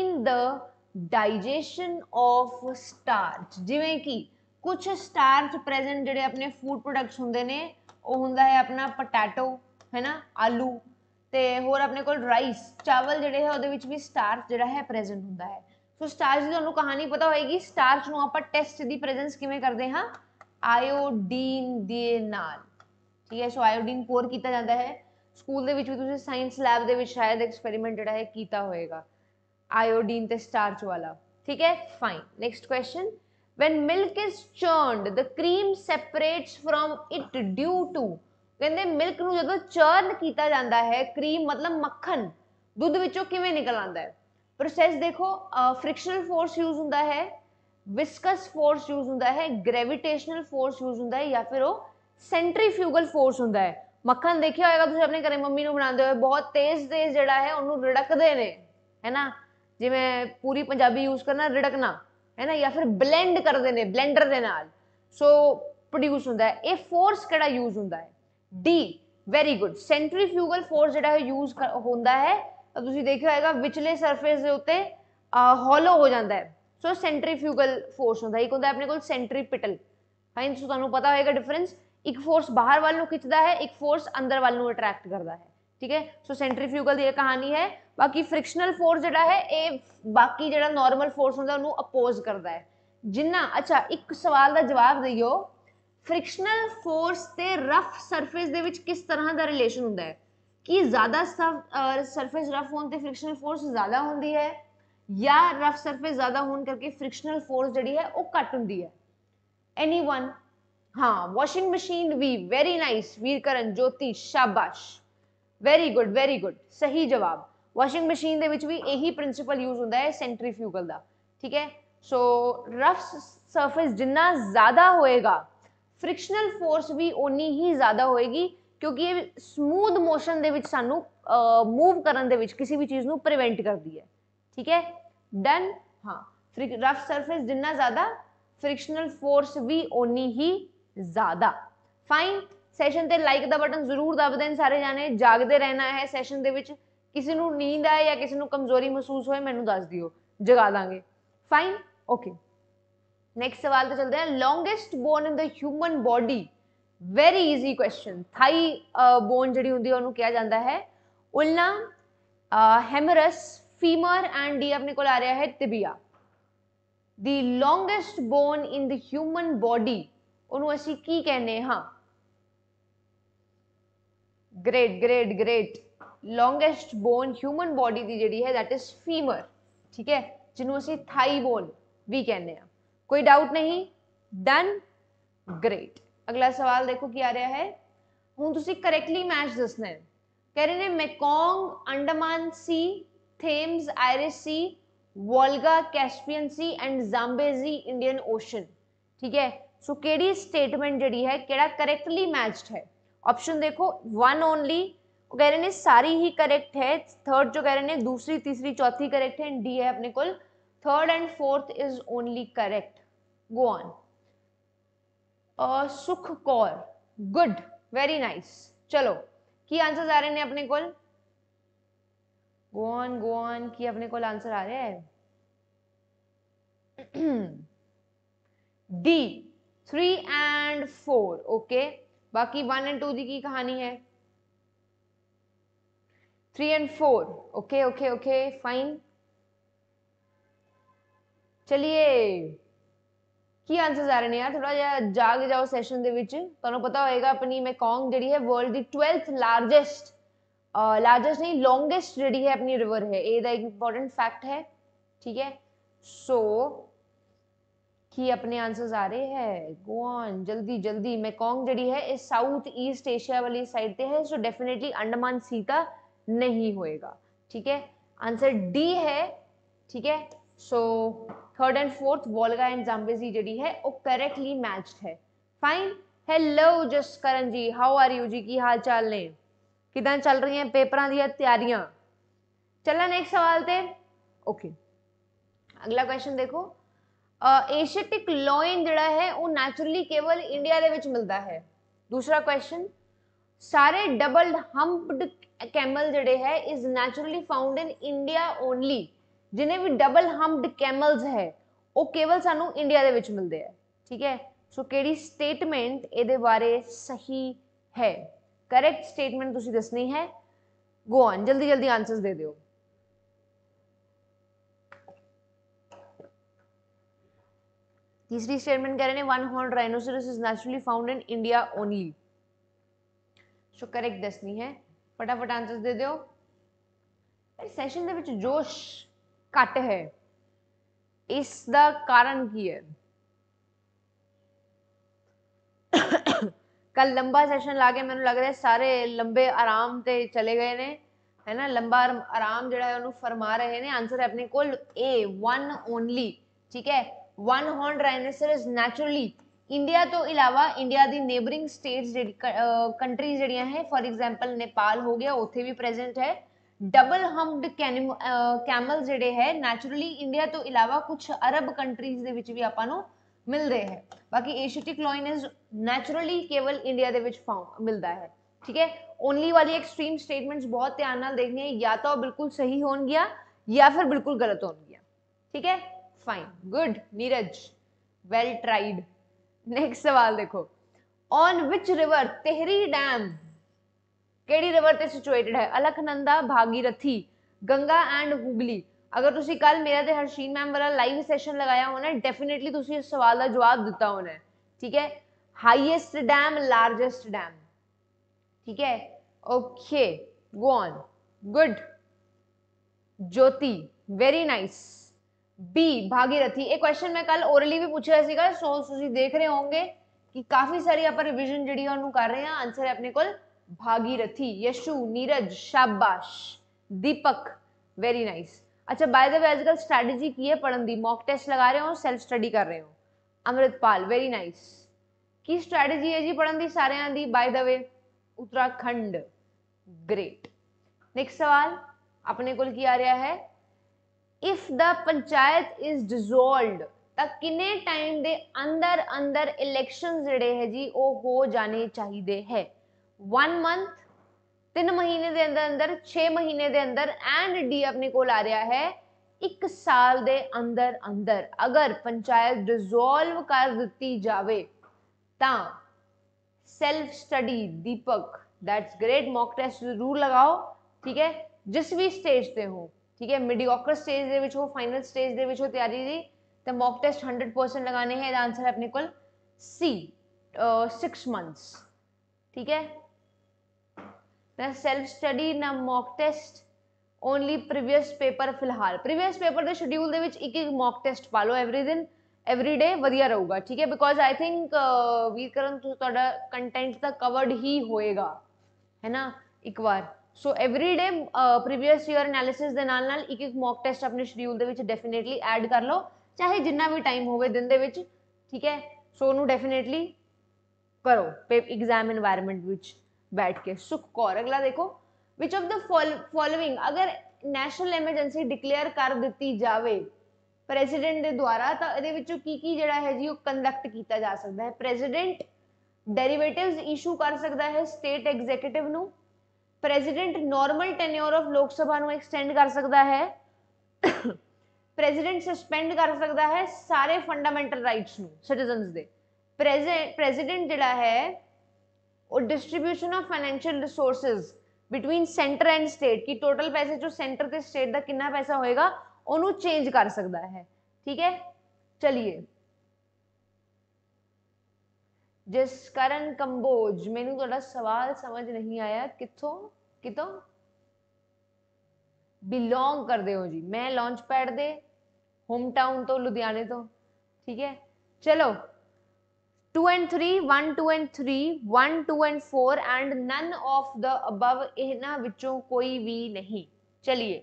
in the digestion of starch ਜਿਵੇਂ ਕਿ ਕੁਝ ਸਟਾਰਚ ਪ੍ਰੈਜ਼ੈਂਟ ਜਿਹੜੇ ਆਪਣੇ ਫੂਡ ਪ੍ਰੋਡਕਟਸ ਹੁੰਦੇ ਨੇ ਉਹ ਹੁੰਦਾ ਹੈ ਆਪਣਾ ਪੋਟੈਟੋ ਹੈਨਾ ਆਲੂ ਤੇ ਹੋਰ ਆਪਣੇ ਕੋਲ ਰਾਈਸ ਚਾਵਲ ਜਿਹੜੇ ਹੈ ਉਹਦੇ ਵਿੱਚ ਵੀ ਸਟਾਰਚ ਜਿਹੜਾ ਹੈ ਪ੍ਰੈਜ਼ੈਂਟ ਹੁੰਦਾ ਹੈ ਸੋ ਸਟਾਰਚ ਦੀ ਤੁਹਾਨੂੰ ਕਹਾਣੀ ਪਤਾ ਹੋਏਗੀ ਸਟਾਰਚ ਨੂੰ ਆਪਾਂ ਟੈਸਟ ਦੀ ਪ੍ਰੈਜ਼ੈਂਸ ਕਿਵੇਂ ਕਰਦੇ ਹਾਂ ਆਇਓਡੀਨ ਦੇ ਨਾਲ ਠੀਕ ਹੈ ਸੋ ਆਇਓਡੀਨ ਕੋਰ ਕੀਤਾ ਜਾਂਦਾ ਹੈ ਸਕੂਲ ਦੇ ਵਿੱਚ ਵੀ ਤੁਸੀਂ ਸਾਇੰਸ ਲੈਬ ਦੇ ਵਿੱਚ ਸ਼ਾਇਦ ਐਕਸਪੈਰੀਮੈਂਟ ਜਿਹੜਾ ਹੈ ਕੀਤਾ ਹੋਏਗਾ आयोडीन ਤੇ स्टार्च ਵਾਲਾ ਠੀਕ ਹੈ fine next question when milk is churned the cream separates from it due to ਕਹਿੰਦੇ ਮਿਲਕ ਨੂੰ ਜਦੋਂ ਚਰਨ ਕੀਤਾ ਜਾਂਦਾ ਹੈ ਕਰੀਮ ਮਤਲਬ ਮੱਖਣ ਦੁੱਧ ਵਿੱਚੋਂ ਕਿਵੇਂ ਨਿਕਲ ਆਉਂਦਾ ਹੈ ਪ੍ਰੋਸੈਸ ਦੇਖੋ ਫ੍ਰਿਕਸ਼ਨਲ ਫੋਰਸ ਯੂਜ਼ ਹੁੰਦਾ ਹੈ ਵਿਸਕਸ ਫੋਰਸ ਯੂਜ਼ ਹੁੰਦਾ ਹੈ ਗ੍ਰੈਵਿਟੇਸ਼ਨਲ ਫੋਰਸ ਯੂਜ਼ ਹੁੰਦਾ ਹੈ ਜਾਂ ਫਿਰ ਉਹ ਸੈਂਟਰੀਫਿਊਗਲ ਫੋਰਸ ਹੁੰਦਾ ਹੈ ਮੱਖਣ ਦੇਖਿਆ ਹੋਏਗਾ ਤੁਸੀਂ ਆਪਣੇ ਘਰੇ ਮੰਮੀ ਨੂੰ ਬਣਾਉਂਦੇ ਹੋਏ ਬਹੁਤ ਤੇਜ਼ ਤੇਜ਼ ਜਿਹੜਾ ਹੈ ਉਹਨੂੰ ਰੜਕਦੇ ਨੇ ਹੈਨਾ ਜਿਵੇਂ ਪੂਰੀ ਪੰਜਾਬੀ ਯੂਜ਼ ਕਰਨਾ ਰੜਕਣਾ ਹੈ ਨਾ ਜਾਂ ਫਿਰ ਬਲੈਂਡ ਕਰਦੇ ਨੇ ਬਲੈਂਡਰ ਦੇ ਨਾਲ ਸੋ ਪ੍ਰੋਡਿਊਸ ਹੁੰਦਾ ਹੈ ਇਹ ਫੋਰਸ ਕਿਹੜਾ ਯੂਜ਼ ਹੁੰਦਾ ਹੈ D very good centrifugal force ਜਿਹੜਾ ਹੈ ਯੂਜ਼ ਹੁੰਦਾ ਹੈ ਤੁਸੀਂ ਦੇਖਿਆ ਹੋਏਗਾ ਵਿਚਲੇ ਸਰਫੇਸ ਦੇ ਉੱਤੇ ਹੌਲੋ ਹੋ ਜਾਂਦਾ ਹੈ ਸੋ ਸੈਂਟਰੀਫਿਊਗਲ ਫੋਰਸ ਹੁੰਦਾ ਇੱਕ ਹੁੰਦਾ ਆਪਣੇ ਕੋਲ ਸੈਂਟਰੀਪਿਟਲ ਫਾਈਨ ਸੋ ਤੁਹਾਨੂੰ ਪਤਾ ਹੋਏਗਾ ਡਿਫਰੈਂਸ ਇੱਕ ਫੋਰਸ ਬਾਹਰ ਵੱਲ ਨੂੰ ਖਿੱਚਦਾ ਹੈ ਇੱਕ ਫੋਰਸ ਅੰਦਰ ਵੱਲ ਨੂੰ ਅਟਰੈਕਟ ਕਰਦਾ ਹੈ ਠੀਕ ਹੈ ਸੋ ਸੈਂਟਰੀਫਿਊਗਲ ਦੀ ਇਹ ਕਹਾਣੀ ਹੈ ਬਾਕੀ ਫ੍ਰਿਕਸ਼ਨਲ ਫੋਰਸ ਜਿਹੜਾ ਹੈ ਇਹ ਬਾਕੀ ਜਿਹੜਾ ਨਾਰਮਲ ਫੋਰਸ ਹੁੰਦਾ ਉਹਨੂੰ ਅਪੋਜ਼ ਕਰਦਾ ਹੈ ਜਿੰਨਾ ਅੱਛਾ ਇੱਕ ਸਵਾਲ ਦਾ ਜਵਾਬ ਦਿਓ ਫ੍ਰਿਕਸ਼ਨਲ ਫੋਰਸ ਤੇ ਰਫ ਸਰਫੇਸ ਦੇ ਵਿੱਚ ਕਿਸ ਤਰ੍ਹਾਂ ਦਾ ਰਿਲੇਸ਼ਨ ਹੁੰਦਾ ਹੈ ਕਿ ਜ਼ਿਆਦਾ ਸਰਫੇਸ ਰਫ ਹੋਣ ਤੇ ਫ੍ਰਿਕਸ਼ਨਲ ਫੋਰਸ ਜ਼ਿਆਦਾ ਹੁੰਦੀ ਹੈ ਜਾਂ ਰਫ ਸਰਫੇਸ ਜ਼ਿਆਦਾ ਹੋਣ ਕਰਕੇ ਫ੍ਰਿਕਸ਼ਨਲ ਫੋਰਸ ਜਿਹੜੀ ਹੈ ਉਹ ਘੱਟ ਹੁੰਦੀ ਹੈ ਐਨੀਵਨ ਹਾਂ ਵਾਸ਼ਿੰਗ ਮਸ਼ੀਨ ਵੀ ਵੈਰੀ ਨਾਈਸ ਵੀਰ ਕਰਨ ਜੋਤੀ ਸ਼ਾਬਾਸ਼ वेरी गुड वेरी गुड सही जवाब वॉशिंग मशीन के यही प्रिंसीपल यूज होंगे सेंट्री फ्यूगल का ठीक है सो रफ सरफेस जिन्ना ज़्यादा होएगा फ्रिक्शनल फोर्स भी उन्नी ही ज़्यादा होएगी क्योंकि समूद मोशन के सू मूव करने किसी भी चीज़ को प्रिवेंट करती है ठीक है डन हाँ फ्रिक रफ सरफेस जिन्ना ज़्यादा फ्रिक्शनल फोर्स भी उन्नी ही ज़्यादा फाइन ਸੈਸ਼ਨ ਤੇ ਲਾਈਕ ਦਾ ਬਟਨ ਜ਼ਰੂਰ ਦਬ ਦੇਣ ਸਾਰੇ ਜਾਣੇ ਜਾਗਦੇ ਰਹਿਣਾ ਹੈ ਸੈਸ਼ਨ ਦੇ ਵਿੱਚ ਕਿਸੇ ਨੂੰ ਨੀਂਦ ਆਏ ਜਾਂ ਕਿਸੇ ਨੂੰ ਕਮਜ਼ੋਰੀ ਮਹਿਸੂਸ ਹੋਏ ਮੈਨੂੰ ਦੱਸ ਦਿਓ ਜਗਾ ਦਾਂਗੇ ਫਾਈਨ ਓਕੇ ਨੈਕਸਟ ਸਵਾਲ ਤੇ ਚਲਦੇ ਹਾਂ longest bone in the human body very easy question thigh bone ਜਿਹੜੀ ਹੁੰਦੀ ਹੈ ਉਹਨੂੰ ਕਿਹਾ ਜਾਂਦਾ ਹੈ ulna humerus femur and D ਆਪਣੇ ਕੋਲ ਆ ਰਿਹਾ ਹੈ tibia the longest bone in the human body ਉਹਨੂੰ ਅਸੀਂ ਕੀ ਕਹਿੰਦੇ ਹਾਂ great great great longest bone human body की जी है दैट इज फीमर ठीक है जिन्होंने असी थाई बोन भी कहने कोई डाउट नहीं डन ग्रेट अगला सवाल देखो की आ रहा है हूँ तुम करेक्टली मैच दसना है कह रहे हैं Mekong Andaman sea Thames Irish sea Volga Caspian sea and Zambezi Indian Ocean ठीक है सो so, स्टेटमेंट जी है करेक्टली मैच्ड है ऑप्शन देखो वन ओनली कह रहे ने सारी ही करेक्ट है थर्ड जो कह रहे ने दूसरी तीसरी चौथी करेक्ट है डी है अपने कुल third and fourth is only correct go on Sukh Kaur good very nice चलो की आंसर आ रहे हैं अपने कुल गो ऑन गो ऑन की अपने कुल आंसर आ रहे हैं D three and four okay बाकी वन एंड टू जी की कहानी है three and four okay okay okay fine चलिए की आंसर आ रहे हैं यार थोड़ा जा जाग जाओ सेशन के तो पता होएगा अपनी मैकोंग जी है वर्ल्ड की ट्वेल्थ लार्जेस्ट लार्जेस्ट नहीं लॉन्गेस्ट जी है अपनी रिवर है ये एक इंपॉर्टेंट फैक्ट है ठीक है सो कि अपने आंसर्स आ रहे हैं गो ऑन जल्दी जल्दी मेकोंग जड़ी है इस साउथ ईस्ट एशिया वाली साइड पे है सो डेफिनेटली अंडमान सीता का नहीं होएगा ठीक है आंसर डी है ठीक है so third and fourth Volga and Zambezi जड़ी है वो करेक्टली मैच्ड है fine hello Jaskaran ji how are you जी की हाल चाल ने ਕਿਦਾਂ ਚੱਲ ਰਹੀਆਂ ਪੇਪਰਾਂ ਦੀਆਂ चलना नेक्स्ट सवाल थे ओके okay. अगला क्वेश्चन देखो ਏਸ਼ੀਟਿਕ ਲੋਇਨ ਜਿਹੜਾ ਹੈ ਉਹ ਨੈਚੁਰਲੀ ਕੇਵਲ ਇੰਡੀਆ ਦੇ ਵਿੱਚ ਮਿਲਦਾ ਹੈ ਦੂਸਰਾ ਕੁਐਸਚਨ ਸਾਰੇ ਡਬਲਡ ਹੰਪਡ ਕੈਮਲ ਜਿਹੜੇ ਹੈ is naturally found in India only ਜਿਨੇ ਵੀ ਡਬਲ ਹੰਪਡ ਕੈਮਲਸ ਹੈ ਉਹ ਕੇਵਲ ਸਾਨੂੰ ਇੰਡੀਆ ਦੇ ਵਿੱਚ ਮਿਲਦੇ ਆ ਠੀਕ ਹੈ ਸੋ ਕਿਹੜੀ ਸਟੇਟਮੈਂਟ ਇਹਦੇ ਬਾਰੇ ਸਹੀ ਹੈ ਕਰੈਕਟ ਸਟੇਟਮੈਂਟ ਤੁਸੀਂ ਦੱਸਣੀ ਹੈ ਗੋ ਆਨ ਜਲਦੀ ਜਲਦੀ ਆਨਸਰਸ ਦੇ ਦਿਓ ਤੀਸਰੀ ਸਟੇਟਮੈਂਟ कह ਰਹੇ ਨੇ one horn rhinoceros is naturally found in India only so correct ਦੱਸਣੀ ਹੈ ਫਟਾਫਟ ਆਨਸਰਸ ਦੇ ਦਿਓ ਪਰ ਸੈਸ਼ਨ ਦੇ ਵਿੱਚ ਜੋਸ਼ ਘਟ ਹੈ ਇਸ ਦਾ ਕਾਰਨ ਕੀ ਹੈ ਕੱਲ ਲੰਬਾ ਸੈਸ਼ਨ ਲਾ ਕੇ ਮੈਨੂੰ ਲੱਗ ਰਿਹਾ ਸਾਰੇ ਲੰਬੇ ਆਰਾਮ ਤੇ ਚਲੇ ਗਏ ਨੇ ਹੈ ਨਾ ਲੰਬਾ ਆਰਾਮ ਜਿਹੜਾ ਹੈ ਉਹਨੂੰ ਫਰਮਾ ਰਹੇ ਨੇ ਆਨਸਰ ਹੈ ਆਪਣੇ ਕੋਲ A 1 ਓਨਲੀ ਠੀਕ ਹੈ one horn dinosaurs naturally India तो इलावा इंडिया की नेबरिंग स्टेट कंट्रीज जड़ियां हैं फॉर एग्जाम्पल नेपाल हो गया ओथे भी प्रेजेंट है डबल हम्ड कैमल जड़े है नैचुरली इंडिया तो इलावा कुछ अरब कंट्रीज भी आपा मिलते हैं बाकी एशियाटिक लॉइन इज नैचुरली केवल इंडिया के मिलता है ठीक है ओनली वाली एक्सट्रीम स्टेटमेंट बहुत ध्यान देखने या तो बिल्कुल सही होन या फिर बिल्कुल गलत हो ठीक है fine good Neeraj well tried next सवाल देखो on which river Tehri dam केड़ी रिवर ते सिचुएटेड है अलकनंदा भागीरथी गंगा एंड हुगली अगर तुसी कल मेरा ते ਤੇ मैम वाला लाइव सेशन लगाया होना डेफिनेटली तुसी इस सवाल का जवाब दिता होना है ठीक है हाईएस्ट डैम लार्जेस्ट डैम ठीक है okay go on good Jyoti very nice B Bhagirathi एक क्वेश्चन मैं कल ओरली भी पूछा ਸੀਗਾ ਸੋ ਤੁਸੀਂ ਦੇਖ ਰਹੇ ਹੋਵੋਗੇ कि काफी ਸਾਰੇ ਆਪਾਂ ਰਿਵੀਜ਼ਨ ਜਿਹੜੀ ਉਹਨੂੰ कर रहे हैं आंसर है अपने को भागीरथी यशु नीरज शाबाश दीपक वेरी नाइस अच्छा बाय द वे आजकल स्ट्रैटेजी की है पढ़ने दी मॉक टेस्ट लगा रहे हो सेल्फ स्टडी कर रहे हो अमृतपाल वेरी नाइस की स्ट्रैटेजी है जी पढ़ने दी सारिया दी by the way Uttarakhand great next सवाल अपने को आ रहा है if the panchayat is dissolved किन्ने टाइम के अंदर अंदर इलेक्शन जोड़े है जी वह हो जाने चाहिए है वन मंथ तीन महीने के अंदर अंदर छे महीने के अंदर एंड डी अपने को आ रहा है एक साल के अंदर अंदर अगर पंचायत डिजोल्व कर दी जाए तो self study Deepak that's great mock test जरूर लगाओ ठीक है जिस भी स्टेज पर हो ठीक है मिडीकर स्टेज हो फाइनल स्टेज के तैयारी की तो मॉक टेस्ट हंड्रड परसेंट लगाने हैं आंसर है अपने को सी सिक्स मंथ्स ठीक है सेल्फ स्टडी ना mock test only previous paper फिलहाल प्रीवियस पेपर के शड्यूल एक एक मॉक टेस्ट पा लो एवरी दिन एवरी डे वजिया रहेगा ठीक है because I think Veerkaran content तो कवर्ड तो ही होएगा है ना एक बार so everyday previous year analysis ਦੇ ਨਾਲ ਨਾਲ ਇੱਕ ਇੱਕ ਮੌਕ ਟੈਸਟ ਆਪਣੇ ਸ਼ਡਿਊਲ ਦੇ ਵਿੱਚ ਡੈਫੀਨਿਟਲੀ ਐਡ ਕਰ ਲਓ ਚਾਹੇ ਜਿੰਨਾ ਵੀ ਟਾਈਮ ਹੋਵੇ ਦਿਨ ਦੇ ਵਿੱਚ ਠੀਕ ਹੈ ਸੋ ਉਹਨੂੰ ਡੈਫੀਨਿਟਲੀ ਕਰੋ ਪੇਪ ਐਗਜ਼ਾਮ এনवायरमेंट ਵਿੱਚ ਬੈਠ ਕੇ ਸੁਖ ਕੋਰ ਅਗਲਾ ਦੇਖੋ ਵਿਚ ਆਫ ਦ ਫੋਲੋਇੰਗ ਅਗਰ ਨੈਸ਼ਨਲ ਐਮਰਜੈਂਸੀ ਡਿਕਲੇਅਰ ਕਰ ਦਿੱਤੀ ਜਾਵੇ ਪ੍ਰੈਜ਼ੀਡੈਂਟ ਦੇ ਦੁਆਰਾ ਤਾਂ ਇਹਦੇ ਵਿੱਚੋਂ ਕੀ ਕੀ ਜਿਹੜਾ ਹੈ ਜੀ ਉਹ ਕੰਡਕਟ ਕੀਤਾ ਜਾ ਸਕਦਾ ਹੈ ਪ੍ਰੈਜ਼ੀਡੈਂਟ ਡੈਰੀਵੇਟਿਵਸ ਇਸ਼ੂ ਕਰ ਸਕਦਾ ਹੈ ਸਟੇਟ ਐਗਜ਼ੀਕਿਟਿਵ ਨੂੰ president normal tenure of Lok Sabha extend कर सकता है प्रेजिडेंट सस्पेंड कर सकता है सारे फंडामेंटल ਫੰਡਾਮੈਂਟਲ सिटीजन के प्रेजिडेंट ਦੇ है और distribution of financial resource between centre and state की टोटल पैसे जो सेंटर से स्टेट का किन्ना पैसा होएगा उन्होंने चेंज कर सकता है ठीक है चलिए ਜਿਸ ਕਰਨ ਕੰਬੋਜ ਮੈਨੂੰ ਤੁਹਾਡਾ ਸਵਾਲ ਸਮਝ ਨਹੀਂ ਆਇਆ ਕਿੱਥੋਂ ਕਿਤੋਂ ਬਿਲੋਂਗ ਕਰਦੇ ਹੋ ਜੀ ਮੈਂ ਲਾਂਚ ਪੈਡ ਦੇ ਹੋਮ ਟਾਊਨ ਤੋਂ ਲੁਧਿਆਣੇ ਤੋਂ ਠੀਕ ਹੈ ਚਲੋ 2 and 3 1 2 and 3 1 2 and 4 and none of the above ਇਹਨਾਂ ਵਿੱਚੋਂ ਕੋਈ ਵੀ ਨਹੀਂ ਚਲਿਏ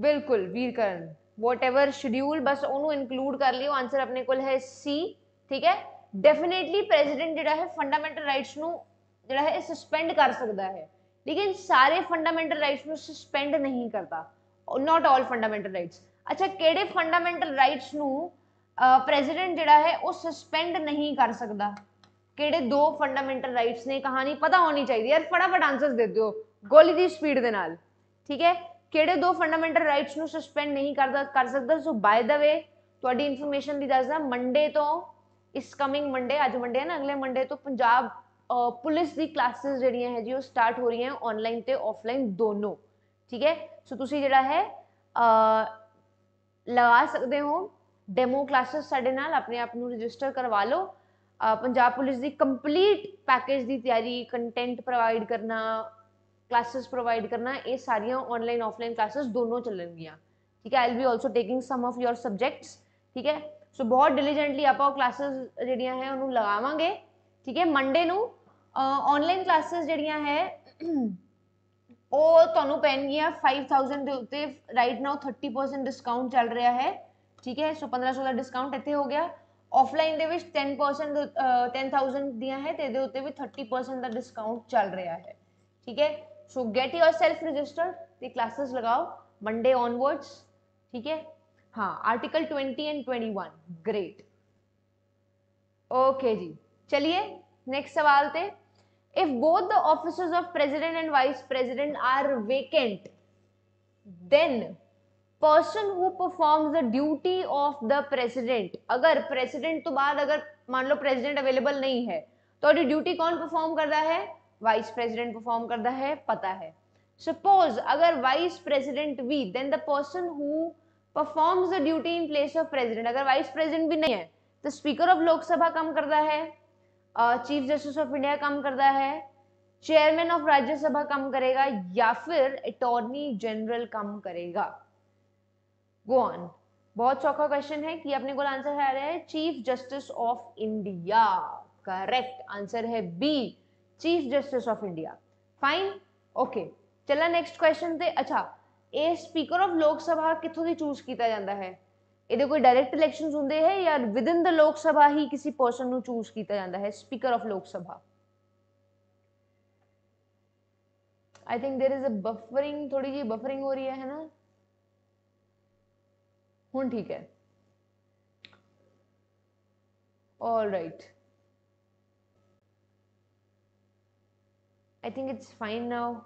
ਬਿਲਕੁਲ ਵੀਰ ਕਰਨ ਵਾਟਐਵਰ ਸ਼ਡਿਊਲ ਬਸ ਉਹਨੂੰ ਇਨਕਲੂਡ ਕਰ ਲਿਓ ਆਨਸਰ ਆਪਣੇ ਕੋਲ ਹੈ ਸੀ ਠੀਕ ਹੈ ਡੈਫੀਨਿਟਲੀ ਪ੍ਰੈਜ਼ੀਡੈਂਟ ਜਿਹੜਾ ਹੈ ਫੰਡਾਮੈਂਟਲ ਰਾਈਟਸ ਨੂੰ ਜਿਹੜਾ ਹੈ ਸਸਪੈਂਡ ਕਰ ਸਕਦਾ ਹੈ ਲੇਕਿਨ ਸਾਰੇ ਫੰਡਾਮੈਂਟਲ ਰਾਈਟਸ ਨੂੰ ਸਸਪੈਂਡ ਨਹੀਂ ਕਰਦਾ ਨਾਟ ਆਲ ਫੰਡਾਮੈਂਟਲ ਰਾਈਟਸ ਅੱਛਾ ਕਿਹੜੇ ਫੰਡਾਮੈਂਟਲ ਰਾਈਟਸ ਨੂੰ ਪ੍ਰੈਜ਼ੀਡੈਂਟ ਜਿਹੜਾ ਹੈ ਉਹ ਸਸਪੈਂਡ ਨਹੀਂ ਕਰ ਸਕਦਾ ਕਿਹੜੇ ਦੋ ਫੰਡਾਮੈਂਟਲ ਰਾਈਟਸ ਨੇ ਕਹਾਣੀ ਪਤਾ ਹੋਣੀ ਚਾਹੀਦੀ ਯਾਰ ਫਟਾਫਟ ਆਨਸਰਸ ਦੇ ਦਿਓ ਗੋਲੀ ਦੀ ਸਪੀਡ ਦੇ ਨਾਲ ਠੀਕ ਹੈ ਕਿਹੜੇ ਦੋ ਫੰਡਾਮੈਂਟਲ ਰਾਈਟਸ ਨੂੰ ਸਸਪੈਂਡ ਨਹੀਂ ਕਰਦਾ ਕਰ ਸਕਦਾ ਸੋ ਬਾਏ ਦਾ ਵੇ ਤੁਹਾਡੀ ਇਨਫੋਰਮੇਸ਼ਨ ਦੀ ਦੱਸਦਾ ਮੰਡੇ ਤੋਂ ਇਸ ਕਮਿੰਗ ਮੰਡੇ ਅੱਜ ਮੰਡੇ ਹੈ ਨਾ ਅਗਲੇ ਮੰਡੇ ਤੋਂ ਪੰਜਾਬ ਪੁਲਿਸ ਦੀ ਕਲਾਸਿਸ ਜਿਹੜੀਆਂ ਹੈ ਜੀ ਉਹ ਸਟਾਰਟ ਹੋ ਰਹੀਆਂ ਆਨਲਾਈਨ ਤੇ ਆਫਲਾਈਨ ਦੋਨੋਂ ਠੀਕ ਹੈ ਸੋ ਤੁਸੀਂ ਜਿਹੜਾ ਹੈ ਲਗਾ ਸਕਦੇ ਹੋ ਡੈਮੋ ਕਲਾਸਿਸ ਸਾਡੇ ਨਾਲ ਆਪਣੇ ਆਪ ਨੂੰ ਰਜਿਸਟਰ ਕਰਵਾ ਲਓ ਪੰਜਾਬ ਪੁਲਿਸ ਦੀ ਕੰਪਲੀਟ ਪੈਕੇਜ ਦੀ ਤਿਆਰੀ ਕੰਟੈਂਟ ਪ੍ਰੋਵਾਈਡ ਕਰਨਾ क्लासेस प्रोवाइड करना ये सारिया ऑनलाइन ऑफलाइन क्लासेस दोनों चलनगियाँ ठीक है I be also taking some of your subjects ਠੀਕ ਹੈ ਸੋ ਬਹੁਤ ਡਿਲੀਜੈਂਟਲੀ ਆਪਾਂ ਉਹ ਕਲਾसेस ਜਿਹੜੀਆਂ ਹੈ ਉਹਨੂੰ ਲਗਾਵਾਂਗੇ ਠੀਕ ਹੈ ਮੰਡੇ ਨੂੰ ਆਨਲਾਈਨ ਕਲਾसेस ਜਿਹੜੀਆਂ ਹੈ ਉਹ ਤੁਹਾਨੂੰ ਪੈਣਗੀਆਂ 5000 ਦੇ ਉੱਤੇ ਰਾਈਟ ਨਾਓ 30% ਡਿਸਕਾਊਂਟ ਚੱਲ ਰਿਹਾ ਹੈ ਠੀਕ ਹੈ ਸੋ 1500 ਦਾ ਡਿਸਕਾਊਂਟ ਇੱਥੇ ਹੋ ਗਿਆ ਆਫਲਾਈਨ ਦੇ ਵਿੱਚ 10% 10000 ਦੀਆਂ ਹੈ ਤੇ ਇਹਦੇ ਉੱਤੇ ਵੀ 30% ਦਾ ਡਿਸਕਾਊਂਟ ਚੱਲ ਰਿਹਾ ਹੈ ਠੀਕ ਹੈ so get yourself registered ये क्लासेस लगाओ मंडे ऑनवर्ड्स ठीक है हाँ article twenty and twenty one great okay जी चलिए नेक्स्ट सवाल थे if both the offices of president and vice president are vacant then person who performs the duty of the president अगर president तो बाद अगर मान लो president available नहीं है तो ड्यूटी कौन परफॉर्म कर रहा है वाइस प्रेसिडेंट परफॉर्म करता है पता है सपोज अगर वाइस प्रेसिडेंट भी then the person who performs the duty in place of president अगर वाइस प्रेसिडेंट भी नहीं है तो स्पीकर ऑफ लोकसभा कम करता है चीफ जस्टिस ऑफ इंडिया कम करता है चेयरमैन ऑफ राज्यसभा कम करेगा या फिर अटॉर्नी जनरल कम करेगा गो ऑन बहुत सौखा क्वेश्चन है कि अपने को आंसर आ रहा है chief justice of India correct answer है B chief justice of India fine okay चला नेक्स्ट क्वेश्चन से अच्छा ये स्पीकर ऑफ लोकसभा कितों की चूज किया जाता है ये कोई डायरेक्ट इलेक्शन होंगे है या विद इन द लोकसभा ही किसी परसन चूज किया जाता है speaker of Lok Sabha I think there is a buffering थोड़ी जी बफरिंग हो रही है, है ना हूँ ठीक है all right right. I think it's fine now.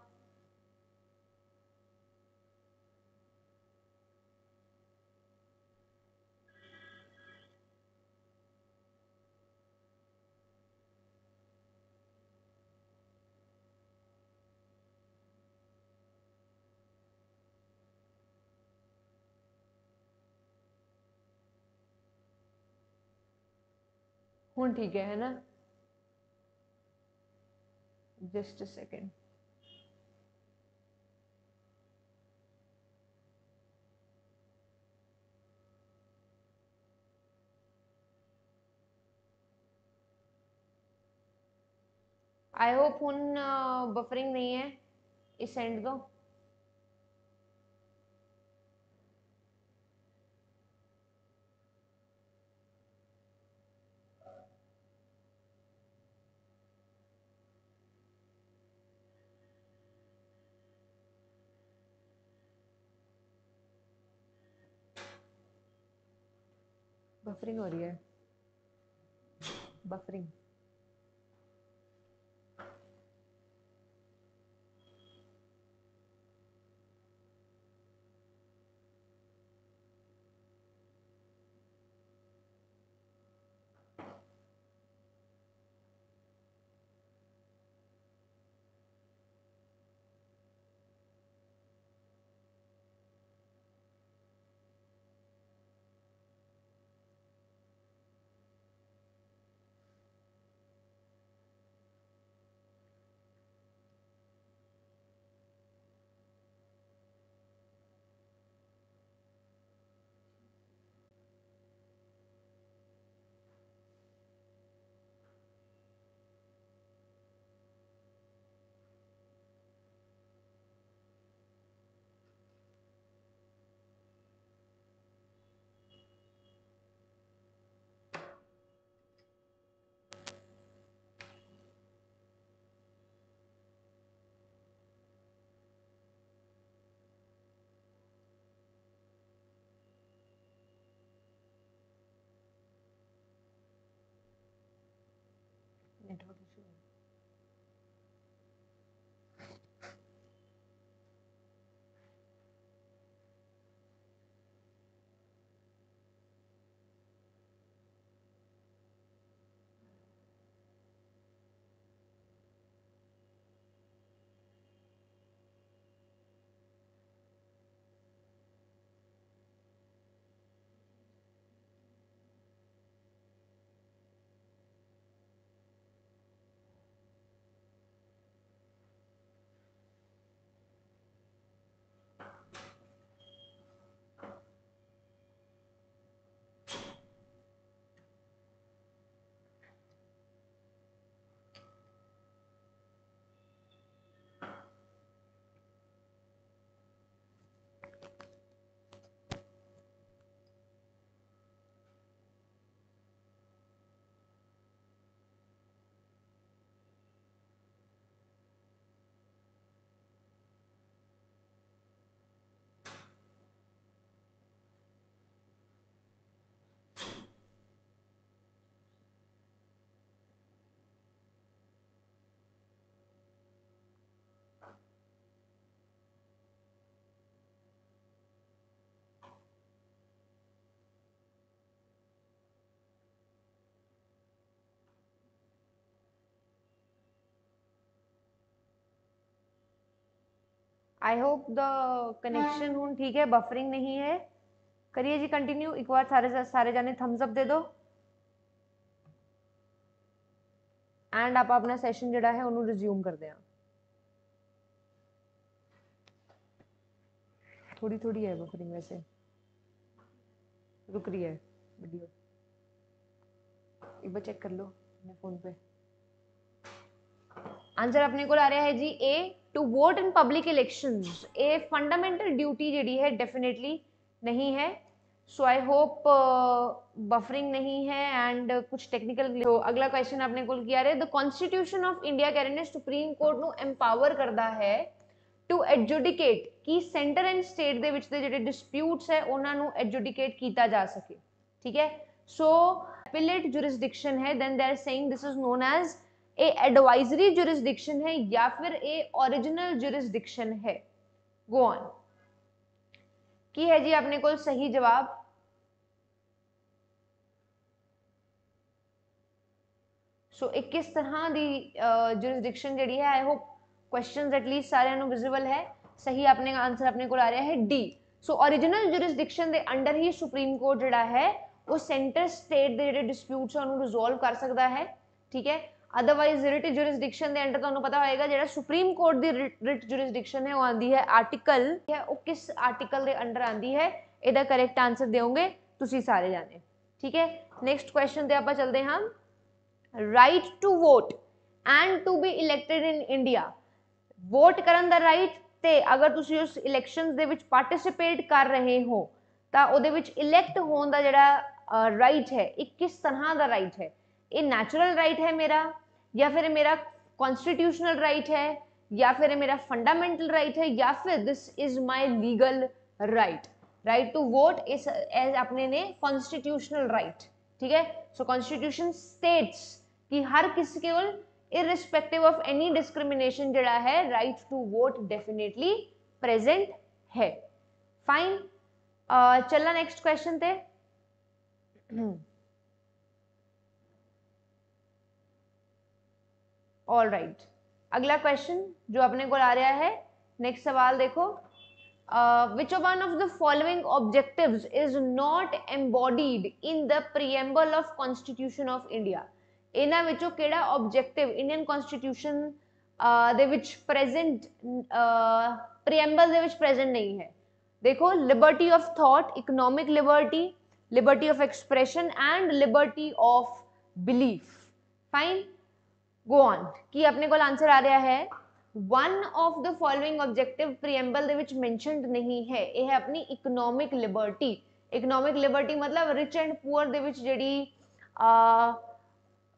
हूँ ठीक है है ना just a second I hope हूं बफरिंग नहीं है इस एंड को बफरिंग हो रही है buffering I hope the connection हूँ ठीक है बफरिंग नहीं है करिए जी कंटिन्यू एक बार सारे सारे जाने थम्स अप दे दो एंड आप अपना सेशन जोड़ा है उन्होंने रिज्यूम कर दें थोड़ी थोड़ी है बफरिंग वैसे रुक रही है वीडियो एक बार चेक कर लो अपने फ़ोन पे ਆਨਸਰ ਆਪਣੇ ਕੋਲ ਆ ਰਿਹਾ ਹੈ ਜੀ A to vote in public elections ਇਹ ਫੰਡਾਮੈਂਟਲ ਡਿਊਟੀ ਜਿਹੜੀ ਹੈ ਡੈਫੀਨਿਟਲੀ ਨਹੀਂ ਹੈ ਸੋ ਆਈ ਹੋਪ ਬਫਰਿੰਗ ਨਹੀਂ ਹੈ ਐਂਡ ਕੁਝ ਟੈਕਨੀਕਲ तो अगला क्वेश्चन आपने कुल किया है द कॉन्स्टिट्यूशन ऑफ इंडिया कह रहे हैं सुप्रीम कोर्ट ਨੂੰ ਐਮਪਾਵਰ ਕਰਦਾ ਹੈ ਟੂ ਐਡਜੂਡੀਕੇਟ ਕਿ ਸੈਂਟਰ ਐਂਡ ਸਟੇਟ ਦੇ ਵਿੱਚ ਦੇ ਜਿਹੜੇ ਡਿਸਪਿਊਟਸ ਹੈ ਉਹਨਾਂ ਨੂੰ ਐਡਜੂਡੀਕੇਟ ਕੀਤਾ ਜਾ ਸਕੇ ਠੀਕ ਹੈ ਸੋ ਅਪੀਲੇਟ ਜੁਰਿਸਡਿਕਸ਼ਨ ਹੈ then they are saying this is known as ਇਹ ਐਡਵਾਈਜ਼ਰੀ ਜੁਰਿਸਡਿਕਸ਼ਨ ਹੈ ਜਾਂ ਫਿਰ ਇਹ origignal ਜੁਰਿਸਡਿਕਸ਼ਨ ਹੈ ਗੋ ਔਨ ਕੀ ਹੈ ਜੀ ਆਪਣੇ ਕੋਲ ਸਹੀ ਜਵਾਬ ਸੋ ਇਹ ਕਿਸ ਤਰ੍ਹਾਂ ਦੀ ਜੁਰਿਸਡਿਕਸ਼ਨ ਜਿਹੜੀ ਹੈ I hope questions at least ਸਾਰਿਆਂ ਨੂੰ ਵਿਜ਼ੀਬਲ ਹੈ ਸਹੀ ਆਪਣੇ ਦਾ ਆਨਸਰ ਆਪਣੇ ਕੋਲ ਆ ਰਿਹਾ ਹੈ ਡੀ ਸੋ origignal ਜੁਰਿਸਡਿਕਸ਼ਨ ਦੇ ਅੰਡਰ ਹੀ ਸੁਪਰੀਮ ਕੋਰਟ ਜਿਹੜਾ ਹੈ ਉਹ ਸੈਂਟਰ ਸਟੇਟ ਦੇ ਜਿਹੜੇ ਡਿਸਪਿਊਟਸ ਉਹਨੂੰ ਰਿਜ਼ੋਲਵ ਕਰ ਸਕਦਾ ਹੈ ਠੀਕ ਹੈ ਅਦਰਵਾਈਜ਼ ਰਿਟ ਜੁਰਿਸਡਿਕਸ਼ਨ ਦੇ ਅੰਡਰ ਤੁਹਾਨੂੰ ਪਤਾ ਹੋਏਗਾ ਜਿਹੜਾ ਸੁਪਰੀਮ ਕੋਰਟ ਦੀ ਰਿਟ ਜੁਰਿਸਡਿਕਸ਼ਨ ਹੈ ਉਹ ਆਂਦੀ ਹੈ ਆਰਟੀਕਲ ਹੈ ਉਹ ਕਿਸ ਆਰਟੀਕਲ ਦੇ ਅੰਡਰ ਆਂਦੀ ਹੈ ਇਹਦਾ ਕਰੈਕਟ ਆਨਸਰ ਦਿਓਗੇ ਤੁਸੀਂ ਸਾਰੇ ਜਾਣੇ ਠੀਕ ਹੈ ਨੈਕਸਟ ਕੁਐਸਚਨ ਤੇ ਆਪਾਂ ਚੱਲਦੇ ਹਾਂ right to vote and to be elected in India vote ਕਰਨ ਦਾ ਰਾਈਟ ਤੇ ਅਗਰ ਤੁਸੀਂ ਉਸ ਇਲੈਕਸ਼ਨਸ ਦੇ ਵਿੱਚ ਪਾਰਟਿਸਿਪੇਟ ਕਰ ਰਹੇ ਹੋ ਤਾਂ ਉਹਦੇ ਵਿੱਚ ਇਲੈਕਟ ਹੋਣ ਦਾ ਜਿਹੜਾ ਰਾਈਟ ਹੈ ਇਹ ਕਿਸ ਤਰ੍ਹਾਂ ਦਾ ਰਾਈਟ ਹੈ ਇਹ ਨੈਚੁਰਲ ਰਾਈਟ ਹੈ ਮੇਰਾ या फिर मेरा कॉन्स्टिट्यूशनल राइट right है या फिर मेरा फंडामेंटल राइट right है या फिर this is my legal right right to vote is as अपने ने कॉन्स्टिट्यूशनल राइट ठीक है सो कॉन्स्टिट्यूशन स्टेट्स कि हर किसी के इरिस्पेक्टिव ऑफ एनी डिस्क्रिमिनेशन जड़ा है right to vote definitely present है फाइन uh, चलना नेक्स्ट क्वेश्चन थे ऑल राइट अगला क्वेश्चन जो अपने को आ रहा है नेक्स्ट सवाल देखो which one of the following objective is not embodied in the preamble of constitution of India इन्हों विचों objective Indian constitution present preamble present नहीं है देखो liberty of thought economic liberty liberty of expression and liberty of belief fine go on ਕੀ ਆਪਣੇ ਕੋਲ answer ਆ ਰਿਹਾ ਹੈ one of the following objective preamble ਦੇ ਵਿੱਚ ਮੈਂਸ਼ਨਡ ਨਹੀਂ ਹੈ ਇਹ ਹੈ ਆਪਣੀ ਇਕਨੋਮਿਕ ਲਿਬਰਟੀ ਇਕਨੋਮਿਕ ਲਿਬਰਟੀ ਮਤਲਬ ਰਿਚ ਐਂਡ ਪੂਅਰ ਦੇ ਵਿੱਚ ਜਿਹੜੀ ਆ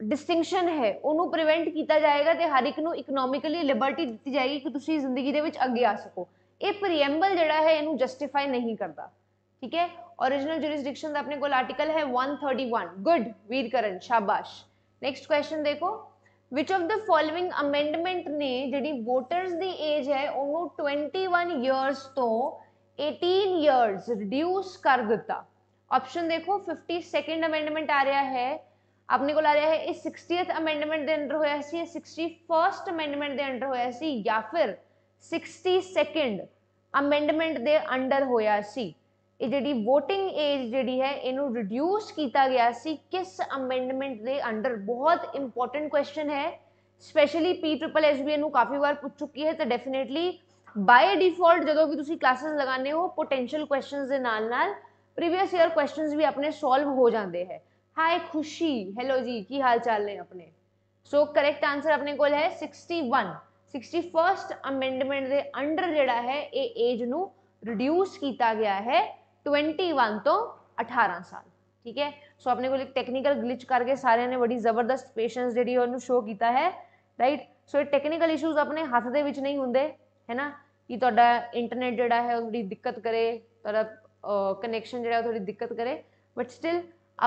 ਡਿਸਟਿੰਕਸ਼ਨ ਹੈ ਉਹਨੂੰ ਪ੍ਰੀਵੈਂਟ ਕੀਤਾ ਜਾਏਗਾ ਤੇ ਹਰ ਇੱਕ ਨੂੰ ਇਕਨੋਮਿਕਲੀ ਲਿਬਰਟੀ ਦਿੱਤੀ ਜਾਏਗੀ ਕਿ ਤੁਸੀਂ ਜ਼ਿੰਦਗੀ ਦੇ ਵਿੱਚ ਅੱਗੇ ਆ ਸਕੋ ਇਹ ਪ੍ਰੀਐਮਬਲ ਜਿਹੜਾ ਹੈ ਇਹਨੂੰ ਜਸਟੀਫਾਈ ਨਹੀਂ ਕਰਦਾ ਠੀਕ ਹੈ origignal jurisdiction ਦਾ ਆਪਣੇ ਕੋਲ ਆਰਟੀਕਲ ਹੈ 131 ਗੁੱਡ ਵੀਰ ਕਰਨ ਸ਼ਾਬਾਸ਼ ਨੈਕਸਟ ਕੁਐਸਚਨ ਦੇਖੋ which of the following amendment ने जी वोटर्स एज है ट्वेंटी वन ईयरस तो एटीन ईयरस रिड्यूस कर दिता ऑप्शन देखो फिफ्टी सैकेंड अमेंडमेंट आ रहा है अपने को आ रहा है सिक्सटीथ अमेंडमेंट के अंडर होया सिक्सटी फर्स्ट अमेंडमेंट के अंडर होया फिर सिक्सटी सैकेंड अमेंडमेंट के अंडर होया ਇਹ ਜਿਹੜੀ VOTING AGE ਜਿਹੜੀ ਹੈ ਇਹਨੂੰ ਰਿਡਿਊਸ ਕੀਤਾ ਗਿਆ ਸੀ ਕਿਸ ਅਮੈਂਡਮੈਂਟ ਦੇ ਅੰਡਰ ਬਹੁਤ ਇੰਪੋਰਟੈਂਟ ਕੁਐਸਚਨ ਹੈ ਸਪੈਸ਼ਲੀ ਪੀ ਟ੍ਰਿਪਲ ਐਸਬੀ ਨੂੰ ਕਾਫੀ ਵਾਰ ਪੁੱਛ ਚੁੱਕੀ ਹੈ ਤਾਂ ਡੈਫੀਨਿਟਲੀ ਬਾਈ ਡਿਫਾਲਟ ਜਦੋਂ ਵੀ ਤੁਸੀਂ ਕਲਾसेस ਲਗਾਉਂਦੇ ਹੋ ਪੋਟੈਂਸ਼ੀਅਲ ਕੁਐਸਚਨਸ ਦੇ ਨਾਲ ਨਾਲ ਪ੍ਰੀਵੀਅਸ ਇਅਰ ਕੁਐਸਚਨਸ ਵੀ ਆਪਣੇ ਸੋਲਵ ਹੋ ਜਾਂਦੇ ਹੈ ਹਾਈ ਖੁਸ਼ੀ ਹੈਲੋ ਜੀ ਕੀ ਹਾਲ ਚਾਲ ਨੇ ਆਪਣੇ ਸੋ ਕਰੈਕਟ ਆਨਸਰ ਆਪਣੇ ਕੋਲ ਹੈ 61 61ਸਟ ਅਮੈਂਡਮੈਂਟ ਦੇ ਅੰਡਰ ਜਿਹੜਾ ਹੈ ਇਹ ਏਜ ਨੂੰ ਰਿਡਿਊਸ ਕੀਤਾ ਗਿਆ ਹੈ ट्वेंटी वन तो अठारह साल ठीक है सो अपने को टेक्निकल ग्लिच करके सारे ने बड़ी ਜ਼ਬਰਦਸਤ ਪੇਸ਼ੈਂਸ ਜਿਹੜੀ ਉਹਨੂੰ ਸ਼ੋ ਕੀਤਾ ਹੈ ਰਾਈਟ ਸੋ ਇਹ ਟੈਕਨੀਕਲ ਇਸ਼ੂਜ਼ ਆਪਣੇ ਹੱਥ ਦੇ ਵਿੱਚ ਨਹੀਂ ਹੁੰਦੇ ਹੈ ਨਾ ਕਿ ਤੁਹਾਡਾ ਇੰਟਰਨੈਟ ਜਿਹੜਾ ਹੈ ਉਹਦੀ ਦਿੱਕਤ ਕਰੇ ਤੁਹਾਡਾ ਕਨੈਕਸ਼ਨ ਜਿਹੜਾ ਥੋੜੀ ਦਿੱਕਤ ਕਰੇ ਬਟ ਸਟਿਲ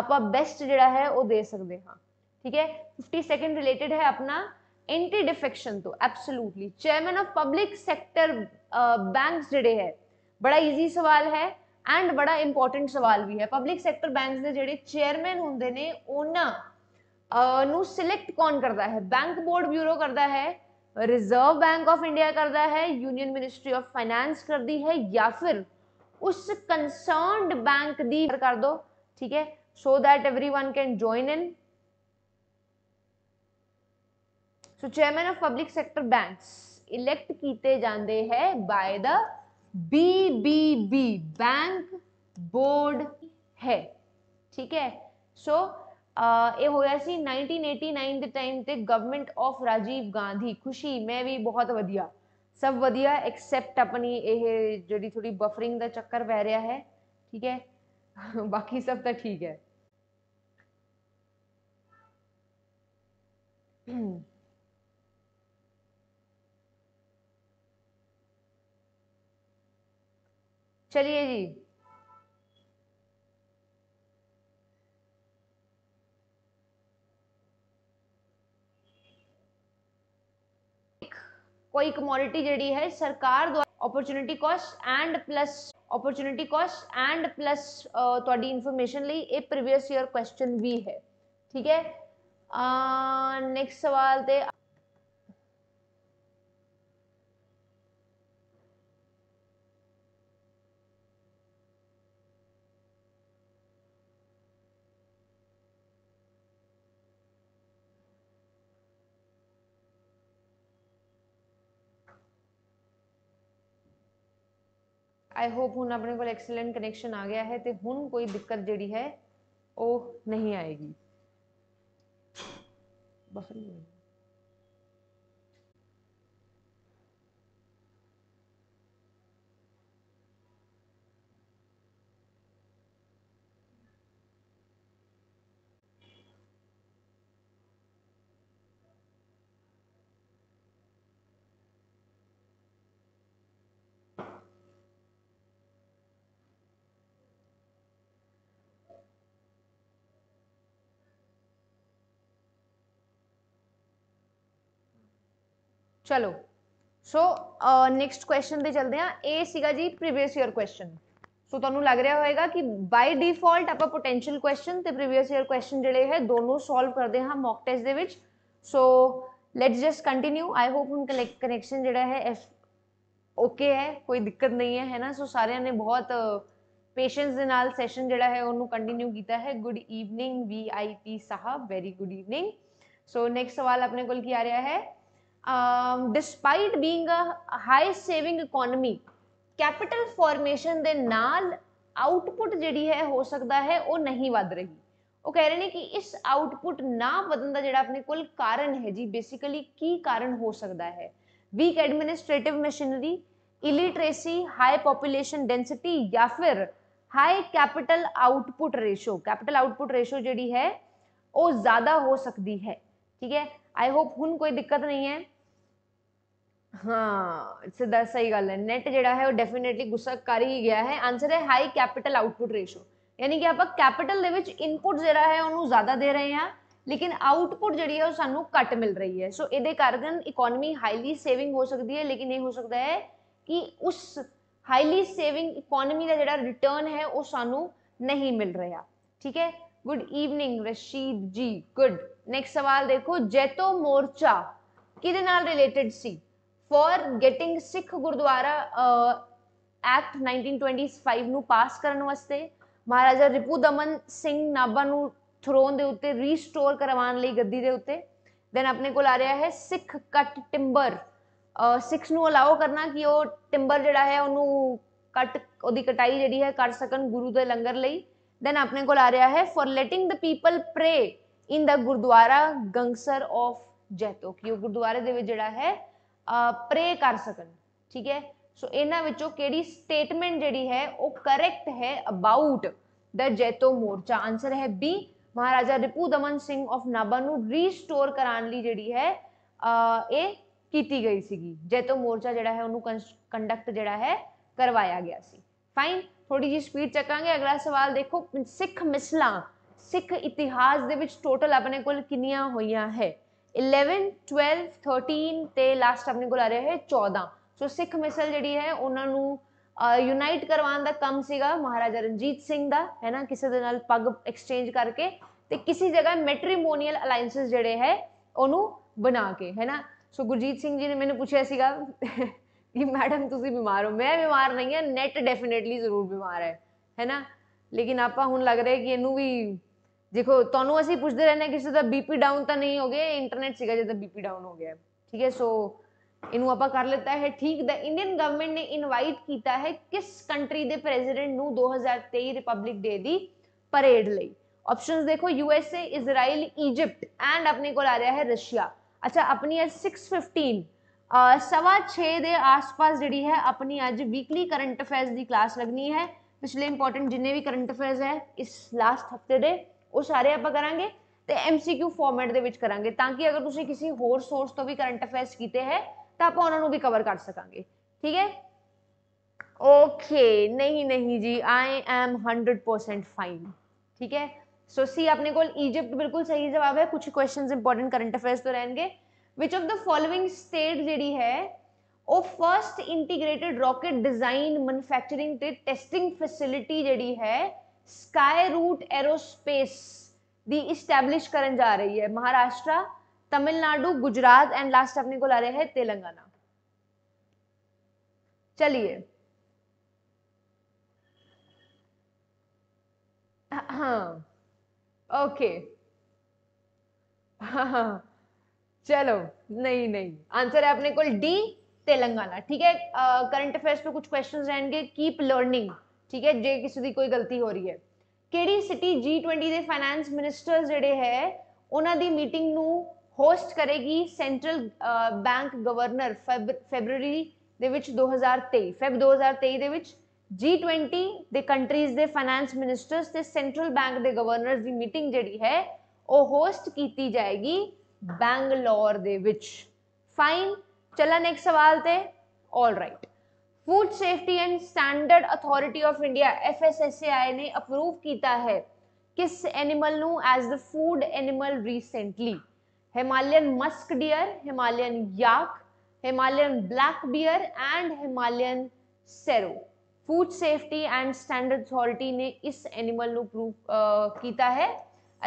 ਆਪਾਂ ਬੈਸਟ ਜਿਹੜਾ ਹੈ ਉਹ ਦੇ ਸਕਦੇ ਹਾਂ ਠੀਕ ਹੈ 50 ਸੈਕਿੰਡ ਰਿਲੇਟਡ ਹੈ ਆਪਣਾ ਐਂਟੀ ਡਿਫੈਕਸ਼ਨ ਤੋਂ absolutely chairman of public sector banks ਜਿਹੜੇ ਹੈ ਬੜਾ ਈਜ਼ੀ ਸਵਾਲ ਹੈ एंड बड़ा ਇੰਪੋਰਟੈਂਟ सवाल भी है पब्लिक सेक्टर बैंक के जो चेयरमैन होंगे ने उन्होंने सिलेक्ट कौन करता है बैंक बोर्ड ब्यूरो करता है रिजर्व बैंक ऑफ इंडिया करता है यूनियन मिनिस्ट्री ऑफ फाइनेंस करती है या फिर उस कंसर्न बैंक दी कर दो ठीक है so that everyone can join in so chairman of public sector bank elect किए जाते हैं by the B B B bank board है ठीक है सो ये होया सी 1989 द टाइम ते गवर्नमेंट ऑफ राजीव गांधी खुशी मैं भी बहुत वधिया सब वधिया एक्सेप्ट अपनी ये जड़ी थोड़ी बफरिंग का चक्कर पै रहा है ठीक है बाकी सब तो ठीक है हम्म। चलिए जी कोई कमोडिटी जड़ी है सरकार द्वारा opportunity cost and plus opportunity cost and plus थोड़ी ਇਨਫੋਰਮੇਸ਼ਨ ली ए प्रीवियस ईयर क्वेश्चन भी है ठीक है नेक्स्ट सवाल थे आई होप हूँ अपने को एक्सीलेंट कनेक्शन आ गया है तो हूँ कोई दिक्कत जी है वो नहीं आएगी बहुत ਚਲੋ ਸੋ ਨੈਕਸਟ ਕੁਐਸਚਨ ਤੇ ਚਲਦੇ ਆ ਇਹ ਸੀਗਾ ਜੀ ਪ੍ਰੀਵੀਅਸ ਈਅਰ ਕੁਐਸਚਨ ਸੋ ਤੁਹਾਨੂੰ ਲੱਗ ਰਿਹਾ ਹੋਵੇਗਾ ਕਿ ਬਾਈ ਡਿਫਾਲਟ ਆਪਾਂ ਪੋਟੈਂਸ਼ੀਅਲ ਕੁਐਸਚਨ ਤੇ ਪ੍ਰੀਵੀਅਸ ਈਅਰ ਕੁਐਸਚਨ ਜਿਹੜੇ ਹੈ ਦੋਨੋਂ ਸੋਲਵ ਕਰਦੇ ਹਾਂ ਮੌਕ ਟੈਸਟ ਦੇ ਵਿੱਚ so let's just continue I hope ਹੁਣ ਕਨੈਕਸ਼ਨ ਜਿਹੜਾ ਹੈ ਓਕੇ ਹੈ ਕੋਈ ਦਿੱਕਤ ਨਹੀਂ ਹੈ ਹੈ ਨਾ ਸੋ ਸਾਰਿਆਂ ਨੇ ਬਹੁਤ ਪੇਸ਼ੈਂਸ ਦੇ ਨਾਲ ਸੈਸ਼ਨ ਜਿਹੜਾ ਹੈ ਉਹਨੂੰ ਕੰਟੀਨਿਊ ਕੀਤਾ ਹੈ ਗੁੱਡ ਈਵਨਿੰਗ ਵੀਆਈਪੀ ਸਾਹਿਬ very good evening so next ਸਵਾਲ ਆਪਣੇ ਕੋਲ ਕੀ ਆ ਰਿਹਾ ਹੈ um, despite being a high saving economy capital formation ਦੇ ਨਾਲ output ਜਿਹੜੀ ਹੈ ਹੋ ਸਕਦਾ ਹੈ ਉਹ ਨਹੀਂ ਵੱਧ ਰਹੀ ਉਹ ਕਹਿ ਰਹੇ ਨੇ ਕਿ ਇਸ ਆਊਟਪੁੱਟ ਨਾ ਵਧਣ ਦਾ ਜਿਹੜਾ ਆਪਣੇ ਕੋਲ ਕਾਰਨ ਹੈ ਜੀ ਬੇਸਿਕਲੀ ਕੀ ਕਾਰਨ ਹੋ ਸਕਦਾ ਹੈ weak administrative machinery illiteracy high population density ਜਾਂ ਫਿਰ high capital output ratio capital output ratio ਜਿਹੜੀ ਹੈ ਉਹ ज़्यादा हो सकती है ठीक है आई होप हुन कोई दिक्कत नहीं है ਹਾਂ ਸਿੱਧਾ ਸਹੀ ਗੱਲ ਹੈ ਨੈਟ ਜਿਹੜਾ ਹੈ ਉਹ ਡੈਫੀਨਿਟਲੀ ਗੁੱਸਾ ਕਰ ਹੀ ਗਿਆ ਹੈ ਆਨਸਰ ਹੈ ਹਾਈ ਕੈਪੀਟਲ ਆਊਟਪੁਟ ਰੇਸ਼ੋ ਯਾਨੀ ਕਿ ਆਪਾਂ ਕੈਪੀਟਲ ਦੇ ਵਿੱਚ ਇਨਪੁੱਟ ਜਿਹੜਾ ਹੈ ਉਹਨੂੰ ਜ਼ਿਆਦਾ ਦੇ ਰਹੇ ਹਾਂ ਲੇਕਿਨ ਆਊਟਪੁਟ ਜਿਹੜੀ ਹੈ ਉਹ ਸਾਨੂੰ ਘੱਟ ਮਿਲ ਰਹੀ ਹੈ ਸੋ ਇਹਦੇ ਕਾਰਨ ਇਕਨੋਮੀ ਹਾਈਲੀ ਸੇਵਿੰਗ ਹੋ ਸਕਦੀ ਹੈ ਲੇਕਿਨ ਇਹ ਹੋ ਸਕਦਾ ਹੈ ਕਿ ਉਸ ਹਾਈਲੀ ਸੇਵਿੰਗ ਇਕਨੋਮੀ ਦਾ ਜਿਹੜਾ ਰਿਟਰਨ ਹੈ ਉਹ ਸਾਨੂੰ ਨਹੀਂ ਮਿਲ ਰਿਹਾ ਠੀਕ ਹੈ ਗੁੱਡ ਈਵਨਿੰਗ ਰਸ਼ੀਦ ਜੀ ਗੁੱਡ ਨੈਕਸਟ ਸਵਾਲ ਦੇਖੋ ਜੈਤੋ ਮੋਰਚਾ ਕਿਹਦੇ ਨਾਲ ਰਿਲੇਟਡ ਸੀ for getting Sikh Gurdwara act 1925 ਨੂੰ ਪਾਸ ਕਰਨ ਵਾਸਤੇ ਮਹਾਰਾਜਾ ਰਿਪੂਦਮਨ ਸਿੰਘ ਨਾਬਾ ਨੂੰ ਥਰੋਨ ਦੇ ਉੱਤੇ ਰੀਸਟੋਰ ਕਰਵਾਉਣ ਲਈ ਗੱਦੀ ਦੇ ਉੱਤੇ ਦੈਨ ਆਪਣੇ ਕੋਲ ਆ ਰਿਹਾ ਹੈ ਸਿੱਖ ਕੱਟ ਟਿੰਬਰ ਸਿੱਖਸ ਨੂੰ ਅਲਾਓ ਕਰਨਾ ਕਿ ਉਹ ਟਿੰਬਰ ਜਿਹੜਾ ਹੈ ਉਹਨੂੰ ਕੱਟ ਉਹਦੀ ਕਟਾਈ ਜਿਹੜੀ ਹੈ ਕਰ ਸਕਣ ਗੁਰੂ ਦੇ ਲੰਗਰ ਲਈ ਦੈਨ ਆਪਣੇ ਕੋਲ ਆ ਰਿਹਾ ਹੈ for letting the people pray in the Gurdwara Gangsar of Jaito ਕਿ ਉਹ ਗੁਰਦੁਆਰੇ ਦੇ ਵਿੱਚ ਜਿਹੜਾ ਹੈ ਪ੍ਰੇ ਕਰ ਸਕਣ ਠੀਕ ਹੈ ਸੋ ਇਹਨਾਂ ਵਿੱਚੋਂ ਕਿਹੜੀ ਸਟੇਟਮੈਂਟ ਜਿਹੜੀ ਹੈ ਉਹ ਕਰੈਕਟ ਹੈ ਅਬਾਊਟ ਦ ਜੈਤੋ ਮੋਰਚਾ ਆਨਸਰ ਹੈ ਬੀ ਮਹਾਰਾਜਾ ਰਿਪੂ ਦਮਨ ਸਿੰਘ ਆਫ ਨਾਬਾ ਨੂੰ ਰੀਸਟੋਰ ਕਰਾਉਣ ਲਈ ਜਿਹੜੀ ਹੈ ਇਹ ਕੀਤੀ ਗਈ ਸੀਗੀ ਜੈਤੋ ਮੋਰਚਾ ਜਿਹੜਾ ਹੈ ਉਹਨੂੰ ਕੰਡਕਟ ਜਿਹੜਾ ਹੈ ਕਰਵਾਇਆ ਗਿਆ ਸੀ ਫਾਈਨ ਥੋੜੀ ਜੀ ਸਪੀਡ ਚੱਕਾਂਗੇ ਅਗਲਾ ਸਵਾਲ ਦੇਖੋ ਸਿੱਖ ਮਿਸਲਾਂ ਸਿੱਖ ਇਤਿਹਾਸ ਦੇ ਵਿੱਚ ਟੋਟਲ ਆਪਣੇ ਕੋਲ ਕਿੰਨੀਆਂ ਹੋਈਆਂ ਹੈ 11 12 13 ਤੇ ਲਾਸਟ ਆਪਣੇ ਕੋਲ ਆ ਰਿਹਾ ਹੈ 14 ਸੋ ਸਿੱਖ ਮਿਸਲ ਜਿਹੜੀ ਹੈ ਉਹਨਾਂ ਨੂੰ ਯੂਨਾਈਟ ਕਰਵਾਉਣ ਦਾ ਕੰਮ ਸੀਗਾ ਮਹਾਰਾਜਾ ਰਣਜੀਤ ਸਿੰਘ ਦਾ ਹੈ ਨਾ ਕਿਸੇ ਦੇ ਨਾਲ ਪੱਗ ਐਕਸਚੇਂਜ ਕਰਕੇ ਤੇ ਕਿਸੇ ਜਗ੍ਹਾ ਮੈਟ੍ਰੀਮੋਨੀਅਲ ਅਲਾਈਅੰਸਸ ਜਿਹੜੇ ਹੈ ਉਹਨੂੰ ਬਣਾ ਕੇ ਹੈ ਨਾ ਸੋ ਗੁਰਜੀਤ ਸਿੰਘ ਜੀ ਨੇ ਮੈਨੂੰ ਪੁੱਛਿਆ ਸੀਗਾ ਕਿ ਮੈਡਮ ਤੁਸੀਂ ਬਿਮਾਰ ਹੋ ਮੈਂ ਬਿਮਾਰ ਨਹੀਂ ਹਾਂ ਨੈਟ ਡੈਫੀਨਿਟਲੀ ਜ਼ਰੂਰ ਬਿਮਾਰ ਹੈ ਹੈ ਨਾ ਲੇਕਿਨ ਆਪਾਂ ਹੁਣ ਲੱਗ ਰਿਹਾ ਕਿ ਇਹਨੂੰ ਵੀ देखो तुम अस पुछते रहने किसी बीपी डाउन तो नहीं हो गया इंटरनेट से जब बीपी डाउन हो गया ठीक है सो इन आप कर लेता है ठीक द इंडियन गवर्नमेंट ने इनवाइट किया है किस कंट्री के प्रेजिडेंट नो हज़ार तेई रिपब्लिक डे की परेड लिय ऑप्शन देखो यूएसए इजराइल इजिप्ट एंड अपने को आ रहा है रशिया अच्छा अपनी अच्छ सिक्स फिफ्टीन सवा छे दे आस पास जी है अपनी अज वीकली करंट अफेयर की क्लास लगनी है पिछले इंपोर्टेंट जिन्हें भी करंट अफेयर है इस लास्ट हफ्ते ਉਹ सारे आप करा तो एम ਫਾਰਮੈਟ ਦੇ ਵਿੱਚ ਕਰਾਂਗੇ ਤਾਂ ਕਿ ਅਗਰ ਤੁਸੀਂ ਕਿਸੇ ਹੋਰ ਸੋਰਸ ਤੋਂ ਵੀ ਕਰੰਟ ਅਫੇਅਰਸ ਕੀਤੇ ਹੈ ਤਾਂ ਆਪਾਂ ਉਹਨਾਂ ਨੂੰ ਵੀ ਕਵਰ ਕਰ ਸਕਾਂਗੇ ਠੀਕ ओके नहीं नहीं जी I am hundred percent fine ठीक है सो सी अपने को इजिप्ट बिल्कुल सही जवाब है कुछ क्वेश्चन इंपॉर्टेंट करंट अफेयर्स तो रहेंगे which of the following state जी है वो first integrated rocket design manufacturing testing facility जी है स्काई रूट एरोस्पेस दी इस्टेब्लिश करने जा रही है महाराष्ट्र तमिलनाडु गुजरात एंड लास्ट अपने को ला रहे हैं तेलंगाना चलिए हाँ ओके हाँ हाँ चलो नहीं नहीं आंसर है अपने को डी तेलंगाना ठीक है करंट अफेयर्स पे कुछ क्वेश्चंस रहेंगे कीप लर्निंग ਠੀਕ ਹੈ ਜੇ ਕਿਸੇ ਦੀ ਕੋਈ ਗਲਤੀ ਹੋ ਰਹੀ ਹੈ ਕਿਹੜੀ ਸਿਟੀ G20 ਦੇ ਫਾਈਨੈਂਸ ਮਿਨਿਸਟਰ ਜਿਹੜੇ ਹੈ ਉਹਨਾਂ ਦੀ ਮੀਟਿੰਗ ਨੂੰ ਹੋਸਟ ਕਰੇਗੀ ਸੈਂਟਰਲ ਬੈਂਕ ਗਵਰਨਰ ਫੈਬਰੂਰੀ ਦੇ ਵਿੱਚ 2023 ਫੈਬ 2023 ਦੇ ਵਿੱਚ G20 ਦੇ ਕੰਟਰੀਜ਼ ਦੇ ਫਾਈਨੈਂਸ ਮਿਨਿਸਟਰਸ ਤੇ ਸੈਂਟਰਲ ਬੈਂਕ ਦੇ ਗਵਰਨਰਸ ਦੀ ਮੀਟਿੰਗ ਜਿਹੜੀ ਹੈ ਉਹ ਹੋਸਟ ਕੀਤੀ ਜਾਏਗੀ ਬੈਂਗਲੌਰ ਦੇ ਵਿੱਚ ਫਾਈਨ ਚਲਾ ਨੈਕਸਟ ਸਵਾਲ ਤੇ all right food safety and standard authority of India F S S A I ने अप्रूव किया है किस animal as the food animal recently Himalayan musk deer Himalayan yak Himalayan black bear and Himalayan serow food safety and standard authority ने इस animal prove किया है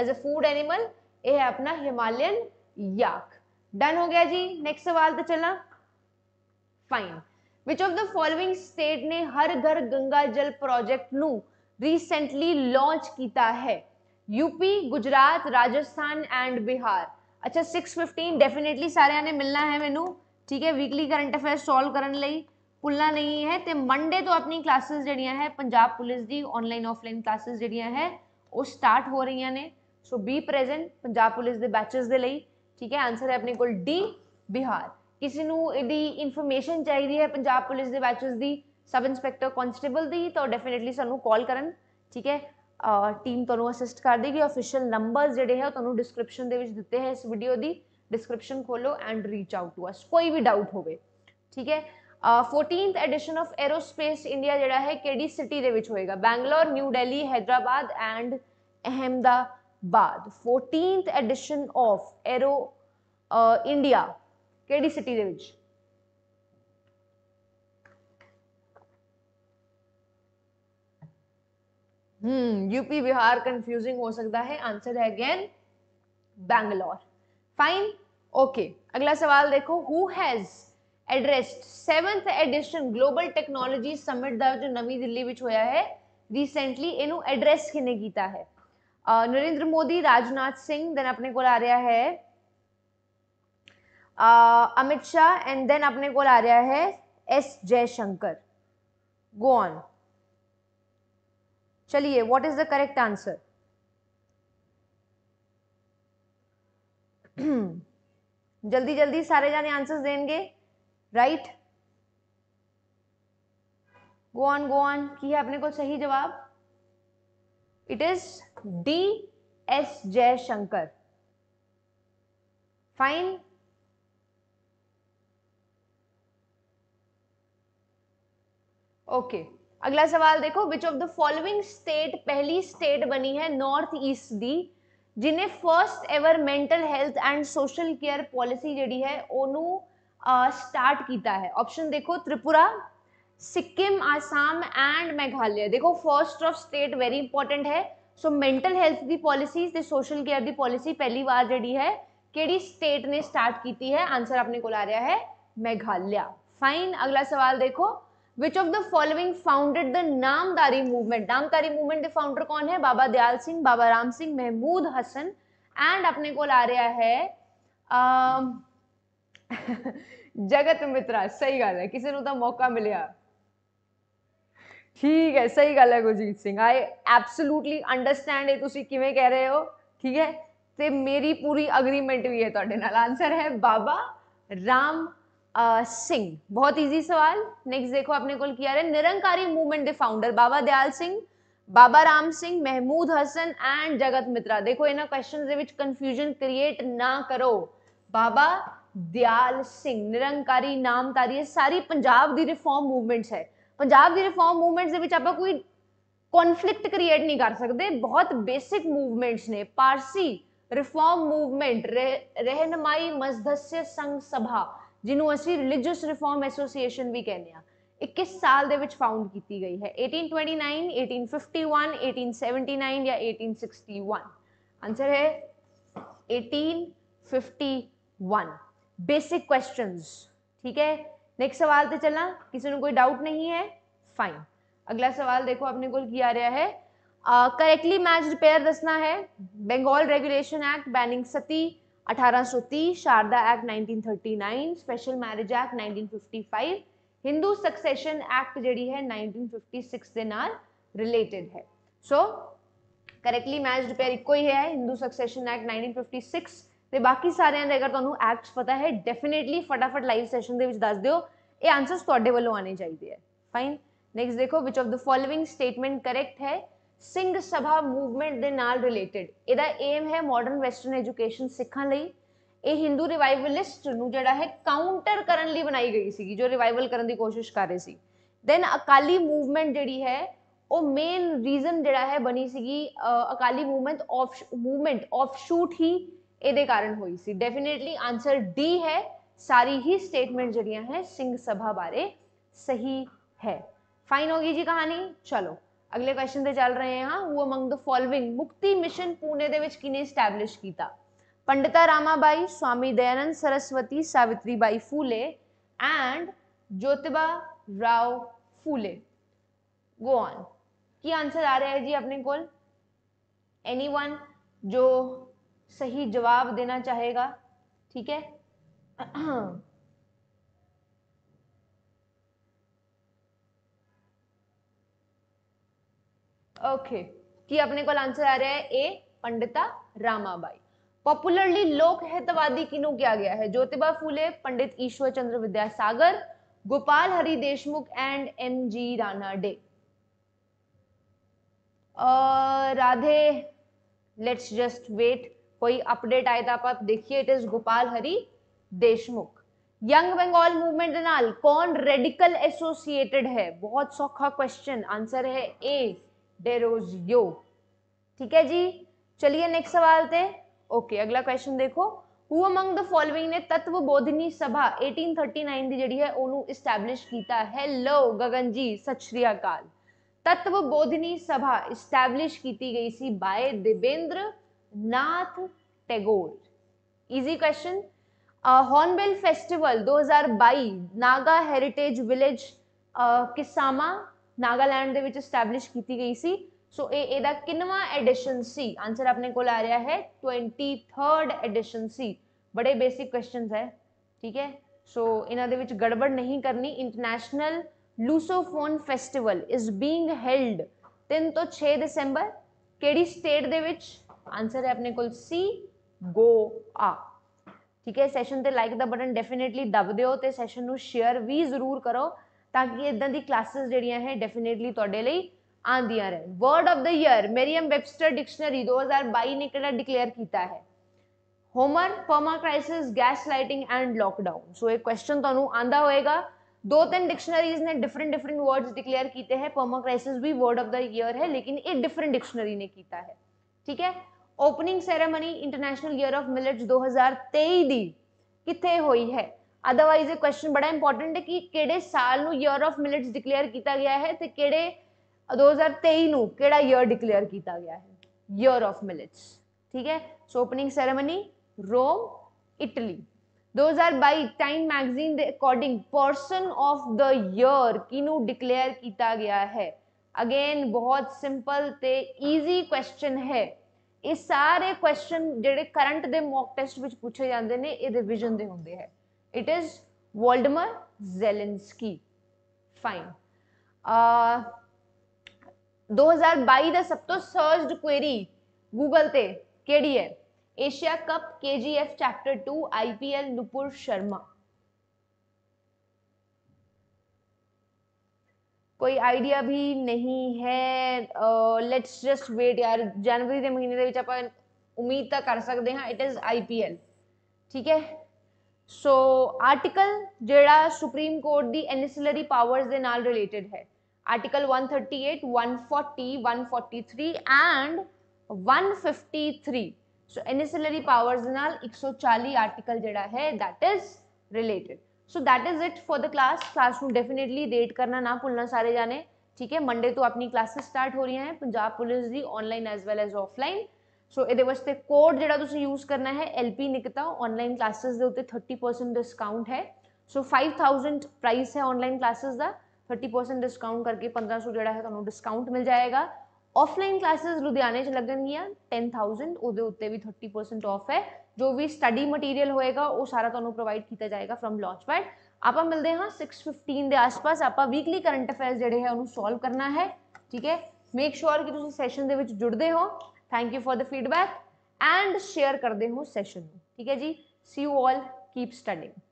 as a food animal ये है अपना हिमालयन याक डन हो गया जी नेक्स्ट सवाल तो चला fine which of the following state ਨੇ ਹਰ ਘਰ ਗੰਗਾ ਜਲ ਪ੍ਰੋਜੈਕਟ ਨੂੰ ਰੀਸੈਂਟਲੀ ਲਾਂਚ ਕੀਤਾ ਹੈ ਯੂਪੀ ਗੁਜਰਾਤ ਰਾਜਸਥਾਨ ਐਂਡ ਬਿਹਾਰ ਅੱਛਾ 615 ਡੈਫੀਨਿਟਲੀ ਸਾਰਿਆਂ ਨੇ ਮਿਲਣਾ ਹੈ ਮੈਨੂੰ ਠੀਕ ਹੈ ਵੀਕਲੀ ਕਰੰਟ ਅਫੇਅਰ ਸੋਲਵ ਕਰਨ ਲਈ ਭੁੱਲਣਾ ਨਹੀਂ ਹੈ ਤੇ ਮੰਡੇ ਤੋਂ ਆਪਣੀ ਕਲਾਸਿਸ ਜਿਹੜੀਆਂ ਹੈ ਪੰਜਾਬ ਪੁਲਿਸ ਦੀ ਆਨਲਾਈਨ ਆਫਲਾਈਨ ਕਲਾਸਿਸ ਜਿਹੜੀਆਂ ਹੈ ਉਹ ਸਟਾਰਟ ਹੋ ਰਹੀਆਂ ਨੇ so be present Punjab police ਦੇ ਬੈਚਸ ਦੇ ਲਈ ਠੀਕ ਹੈ ਆਨਸਰ ਹੈ ਆਪਣੇ ਕੋਲ ਡੀ ਬਿਹਾਰ ਕਿਸੇ ਨੂੰ ਇਹਦੀ ਇਨਫੋਰਮੇਸ਼ਨ ਚਾਹੀਦੀ ਹੈ ਪੰਜਾਬ ਪੁਲਿਸ ਦੇ ਬੈਚਸ ਦੀ ਸਬ ਇੰਸਪੈਕਟਰ ਕਨਸਟੇਬਲ ਦੀ ਤਾਂ ਡੈਫੀਨਿਟਲੀ ਸਾਨੂੰ ਕਾਲ ਕਰਨ ਠੀਕ ਹੈ ਟੀਮ ਤੁਹਾਨੂੰ ਅਸਿਸਟ ਕਰ ਦੇਗੀ ਅਫੀਸ਼ੀਅਲ ਨੰਬਰ ਜਿਹੜੇ ਹੈ ਉਹ ਤੁਹਾਨੂੰ ਡਿਸਕ੍ਰਿਪਸ਼ਨ ਦੇ ਵਿੱਚ ਦਿੱਤੇ ਹੈ ਇਸ ਵੀਡੀਓ ਦੀ ਡਿਸਕ੍ਰਿਪਸ਼ਨ ਖੋਲੋ and reach out to us ਕੋਈ ਵੀ ਡਾਊਟ ਹੋਵੇ ਠੀਕ ਹੈ 14th edition of aerospace India ਜਿਹੜਾ ਹੈ ਕਿਹੜੀ ਸਿਟੀ ਦੇ ਵਿੱਚ ਹੋਏਗਾ Bangalore New Delhi Hyderabad and Ahmedabad 14th edition of Aero India ਕਿਹੜੀ ਸਿਟੀ ਦੇ ਵਿੱਚ हम्म यूपी बिहार कंफ्यूजिंग हो सकता है आंसर है अगेन बैंगलोर फाइन ओके अगला सवाल देखो who has addressed seventh edition global technology summit ਦਾ जो नवी दिल्ली ਵਿੱਚ ਹੋਇਆ ਹੈ ਰੀਸੈਂਟਲੀ ਇਹਨੂੰ ਐਡਰੈਸ ਕਿਨੇ ਕੀਤਾ ਹੈ ਨਰਿੰਦਰ ਮੋਦੀ ਰਾਜਨਾਥ ਸਿੰਘ ਦਨ ਆਪਣੇ ਕੋਲ ਆ ਰਿਹਾ ਹੈ अमित शाह एंड देन अपने को आ रहा है एस जयशंकर गो ऑन चलिए what is the correct answer जल्दी जल्दी सारे जाने आंसर्स देंगे right go on go on की है अपने को सही जवाब it is D S Jaishankar fine okay okay. अगला सवाल देखो which of the following state पहली स्टेट बनी है नॉर्थ ईस्ट दी जिन्हें first ever mental health and social care policy जी है ओनू स्टार्ट किया है ऑप्शन देखो त्रिपुरा सिक्किम आसाम एंड मेघालय देखो first of state very important है सो मेंटल हेल्थ की पॉलिसीज द सोशल केयर की पॉलिसी पहली बार जड़ी है केड़ी स्टेट ने स्टार्ट की है आंसर अपने को ला रहा है मेघालय फाइन अगला सवाल देखो which of the following founded the Namdhari movement Namdhari movement के फाउंडर कौन है बाबा दयाल सिंह बाबा राम सिंह महमूद हसन एंड अपने को आ रहा है जगत मित्रा सही गल है किसी को तो मौका मिले ठीक है सही गल है Gurjeet Singh I absolutely understand ये ਤੁਸੀਂ ਕਿਵੇਂ ਕਹਿ ਰਹੇ ਹੋ ਠੀਕ ਹੈ ਤੇ ਮੇਰੀ ਪੂਰੀ ਅਗਰੀਮੈਂਟ ਵੀ ਹੈ ਤੁਹਾਡੇ ਨਾਲ ਆਨਸਰ ਹੈ सिंह बहुत इजी सवाल नेक्स्ट देखो अपने को किया है निरंकारी मूवमेंट के फाउंडर बाबा दयाल सिंह बाबा राम सिंह महमूद हसन एंड जगत मित्रा देखो इन्होंने क्वेश्चन कंफ्यूजन क्रिएट ना करो बाबा दयाल सिंह निरंकारी नाम तारी है सारी पंजाब की रिफॉर्म मूवमेंट्स है पंजाब की रिफॉर्म मूवमेंट्स आप कोई कॉन्फ्लिक्ट क्रिएट नहीं कर सकते बहुत बेसिक मूवमेंट्स ने पारसी रिफॉर्म मूवमेंट रे, रहनमाई मजदस्य संघ सभा ਜਿਹਨੂੰ ਅਸੀਂ ਰਿਲੀਜੀਅਸ ਰਿਫਾਰਮ ਐਸੋਸੀਏਸ਼ਨ ਵੀ ਕਹਿੰਦੇ ਆ 21 ਸਾਲ ਦੇ ਵਿੱਚ ਫਾਊਂਡ ਕੀਤੀ ਗਈ ਹੈ 1829 1851 1879 ਜਾਂ 1861 ਆਨਸਰ ਹੈ 1851 बेसिक क्वेश्चंस ठीक है नेक्स्ट सवाल पे तो चलना किसी को कोई डाउट नहीं है फाइन अगला सवाल देखो अपने को किया रहा है करेक्टली मैच रिपेयर दसना है Bengal regulation act banning Sati 1830 Sharda act 1939 special marriage act 1955 Hindu succession act जड़ी है 1956 से नाल रिलेटेड है सो करेक्टली मैरिज रिपेयर एक ही है हिंदू सक्सेशन एक्ट 1956 ते बाकी सारे ने अगर तुम्हें एक्ट पता है डेफिनेटली फटाफट लाइव सैशन के दस दौ ये आंसर थोड़े वालों आने चाहिए है फाइन नेक्स्ट देखो which of the following statement correct है ਸਿੰਘ ਸਭਾ ਮੂਵਮੈਂਟ ਦੇ ਨਾਲ ਰਿਲੇਟਡ ਇਹਦਾ ਏਮ ਹੈ ਮਾਡਰਨ ਵੈਸਟਰਨ ਐਜੂਕੇਸ਼ਨ ਸਿੱਖਣ ਲਈ ਇਹ ਹਿੰਦੂ ਰਿਵਾਈਵਲਿਸਟ ਨੂੰ ਜਿਹੜਾ ਹੈ ਕਾਊਂਟਰ ਕਰਨ ਲਈ ਬਣਾਈ ਗਈ ਸੀ ਜੋ ਰਿਵਾਈਵਲ ਕਰਨ ਦੀ ਕੋਸ਼ਿਸ਼ ਕਰ ਰਹੇ ਸੀ ਦੈਨ ਅਕਾਲੀ ਮੂਵਮੈਂਟ ਜਿਹੜੀ ਹੈ ਉਹ ਮੇਨ ਰੀਜ਼ਨ ਜਿਹੜਾ ਹੈ ਬਣੀ ਸੀਗੀ Akali movement of movement of ਸ਼ੂਟ ਹੀ ਇਹਦੇ ਕਾਰਨ ਹੋਈ ਸੀ ਡੈਫੀਨਿਟਲੀ ਆਨਸਰ ਡੀ ਹੈ ਸਾਰੀ ਹੀ ਸਟੇਟਮੈਂਟ ਜਿਹੜੀਆਂ ਹੈ ਸਿੰਘ ਸਭਾ ਬਾਰੇ ਸਹੀ ਹੈ ਫਾਈਨ ਹੋ ਗਈ ਜੀ ਕਹਾਣੀ ਚਲੋ अगले क्वेश्चन से चल रहे हैं हाँ among the following Mukti mission Pune दे विच किने एस्टैब्लिश कीता Pandita Ramabai Swami Dayanand Saraswati Savitri Bai Phule and Jyotiba Rao Phule go on की आंसर आ रहा है जी अपने कोल एनीवन जो सही जवाब देना चाहेगा ठीक है हाँ। ओके कि अपने को आंसर आ रहा है ए पंडिता रामाबाई पॉपुलरली लोक हितवादी किन्हों किया गया है Jyotiba Phule Pandit Ishwar Chandra Vidyasagar Gopal Hari Deshmukh and M G Ranade राधे लेट्स जस्ट वेट कोई अपडेट आए तो आप देखिए it is Gopal Hari Deshmukh young Bengal movement कौन रेडिकल एसोसिएटेड है बहुत सौखा क्वेश्चन आंसर है ए डेरोजियो ठीक है जी चलिए नेक्स्ट सवाल थे ओके अगला क्वेश्चन देखो हु अमंग द फॉलोइंग ने तत्व बोधनी सभा 1839 दी जड़ी है ਉਹਨੂੰ एस्टैब्लिश कीता हेलो गगन जी सत श्री अकाल तत्व ਤਤਵ सभा एस्टैब्लिश कीती गई सी by Devendra Nath Tagore easy question Hornbill festival 2022 Naga heritage village Kisama Nagaland ਦੇ ਵਿੱਚ ਸਟੈਬਲਿਸ਼ ਕੀਤੀ ਗਈ ਸੀ ਸੋ ਇਹ ਇਹਦਾ ਕਿੰਨਵਾਂ ਐਡੀਸ਼ਨ ਸੀ ਆਨਸਰ ਆਪਣੇ ਕੋਲ ਆ ਰਿਹਾ ਹੈ 23rd ਐਡੀਸ਼ਨ ਸੀ ਬੜੇ ਬੇਸਿਕ ਕੁਐਸਚਨਸ ਹੈ ਠੀਕ ਹੈ ਸੋ ਇਹਨਾਂ ਦੇ ਵਿੱਚ ਗੜਬੜ ਨਹੀਂ ਕਰਨੀ international Lusophone festival is being held 3 ਤੋਂ 6 ਦਸੰਬਰ ਕਿਹੜੀ ਸਟੇਟ ਦੇ ਵਿੱਚ ਆਨਸਰ ਹੈ ਆਪਣੇ ਕੋਲ ਸੀ ਗੋਆ ਠੀਕ ਹੈ ਸੈਸ਼ਨ ਤੇ ਲਾਈਕ ਦਾ ਬਟਨ ਡੈਫੀਨਿਟਲੀ ਦਬ ਦਿਓ ਤੇ ਸੈਸ਼ਨ ਨੂੰ ਸ਼ੇਅਰ ਵੀ ਜ਼ਰੂਰ ਕਰੋ ताकि इदा द्लासिस जड़िया है डेफिनेटली थोड़े आदि रहन word of the year Merriam Webster dictionary by ने कड़ा डिक्लेयर किया है होमर permacrisis gaslighting and lockdown so एक क्वेश्चन तो आंदा होएगा दो तीन डिक्शनरीज ने डिफरेंट डिफरेंट वर्ड्स डिकलेयर किए हैं फर्मा क्राइसिस भी वर्ड ऑफ द ईयर है लेकिन एक डिफरेंट डिक्शनरी ने किया है ठीक है opening ceremony international year of millets दो हज़ार तेई की कितने हुई है ਅਦਰਵਾਈਜ਼ ਇਹ ਕੁਐਸਚਨ ਬੜਾ ਇੰਪੋਰਟੈਂਟ ਹੈ ਕਿ ਕਿਹੜੇ ਸਾਲ ਨੂੰ ਈਅਰ ਆਫ ਮਿਲਟਸ ਡਿਕਲੇਅਰ ਕੀਤਾ ਗਿਆ ਹੈ ਤੇ ਕਿਹੜੇ 2023 ਨੂੰ ਕਿਹੜਾ ਈਅਰ ਡਿਕਲੇਅਰ ਕੀਤਾ ਗਿਆ ਹੈ ਈਅਰ ਆਫ ਮਿਲਟਸ ਠੀਕ ਹੈ so opening ceremony Rome Italy 2022 Time magazine ਦੇ according person of the year ਕਿਨੂੰ ਡਿਕਲੇਅਰ ਕੀਤਾ ਗਿਆ ਹੈ ਅਗੇਨ ਬਹੁਤ ਸਿੰਪਲ ਤੇ ਈਜ਼ੀ ਕੁਐਸਚਨ ਹੈ ਇਹ ਸਾਰੇ ਕੁਐਸਚਨ ਜਿਹੜੇ ਕਰੰਟ ਦੇ ਮੌਕ ਟੈਸਟ ਵਿੱਚ ਪੁੱਛੇ ਜਾਂਦੇ ਨੇ ਇਹ ਰਿਵੀਜ਼ਨ ਦੇ ਹੁੰਦੇ ਹੈ it is Voldemar Zelensky. Uh, दो हजार 2022 दस सब तो सर्च्ड क्वेरी गूगल ते केडी है Asia cup KGF chapter two एल नुपुर शर्मा कोई आइडिया भी नहीं है लेट्स जस्ट वेट यार जनवरी के महीने उम्मीद तो कर सकते हैं it is I P L ठीक है सो आर्टिकल जेड़ा सुप्रीम कोर्ट दी एनसिलरी पावर्स दे नाल related one article one forty three and one fifty three so ancillary power एक सौ चाली आर्टिकल जेड़ा है that is related so that is it for the class class में डेफिनेटली रेट करना ना भूलना सारे जाने ठीक है मंडे तो अपनी क्लासेस स्टार्ट हो रही हैं पंजाब पुलिस की online as well as offline so ਇਹਦੇ ਵਾਸਤੇ ਕੋਡ ਜਿਹੜਾ ਤੁਸੀਂ ਯੂਜ਼ ਕਰਨਾ ਹੈ LP ਨਿਕਤਾ ਆਨਲਾਈਨ ਕਲਾਸਿਸ ਦੇ ਉੱਤੇ 30% ਡਿਸਕਾਊਂਟ ਹੈ ਸੋ 5000 ਪ੍ਰਾਈਸ ਹੈ ਆਨਲਾਈਨ ਕਲਾਸਿਸ ਦਾ 30% ਡਿਸਕਾਊਂਟ ਕਰਕੇ 1500 ਜਿਹੜਾ ਹੈ ਤੁਹਾਨੂੰ ਡਿਸਕਾਊਂਟ ਮਿਲ ਜਾਏਗਾ ਆਫਲਾਈਨ ਕਲਾਸਿਸ ਲੁਧਿਆਣੇ 'ਚ ਲੱਗਣਗੀਆਂ 10000 ਉਹਦੇ ਉੱਤੇ ਵੀ 30% ਆਫ ਹੈ ਜੋ ਵੀ ਸਟੱਡੀ ਮਟੀਰੀਅਲ ਹੋਏਗਾ ਉਹ ਸਾਰਾ ਤੁਹਾਨੂੰ ਪ੍ਰੋਵਾਈਡ ਕੀਤਾ ਜਾਏਗਾ ਫਰਮ ਲੌਂਚਪੈਡ ਆਪਾਂ ਮਿਲਦੇ ਹਾਂ 6:15 ਦੇ ਆਸ-ਪਾਸ ਆਪਾਂ ਵੀਕਲੀ ਕਰੰਟ ਅਫੇਅਰਸ ਜਿਹੜੇ ਹੈ ਉਹਨੂੰ ਸੋਲਵ ਕਰਨਾ ਹੈ ਠੀਕ ਹੈ ਮੇਕ ਸ਼ੋਰ ਕਿ ਤੁਸੀਂ ਸੈਸ਼ਨ ਦੇ ਵਿੱਚ ਜੁੜਦੇ ਹੋ thank you for the feedback and share कर दे हूँ सेशन ठीक है जी see you all keep studying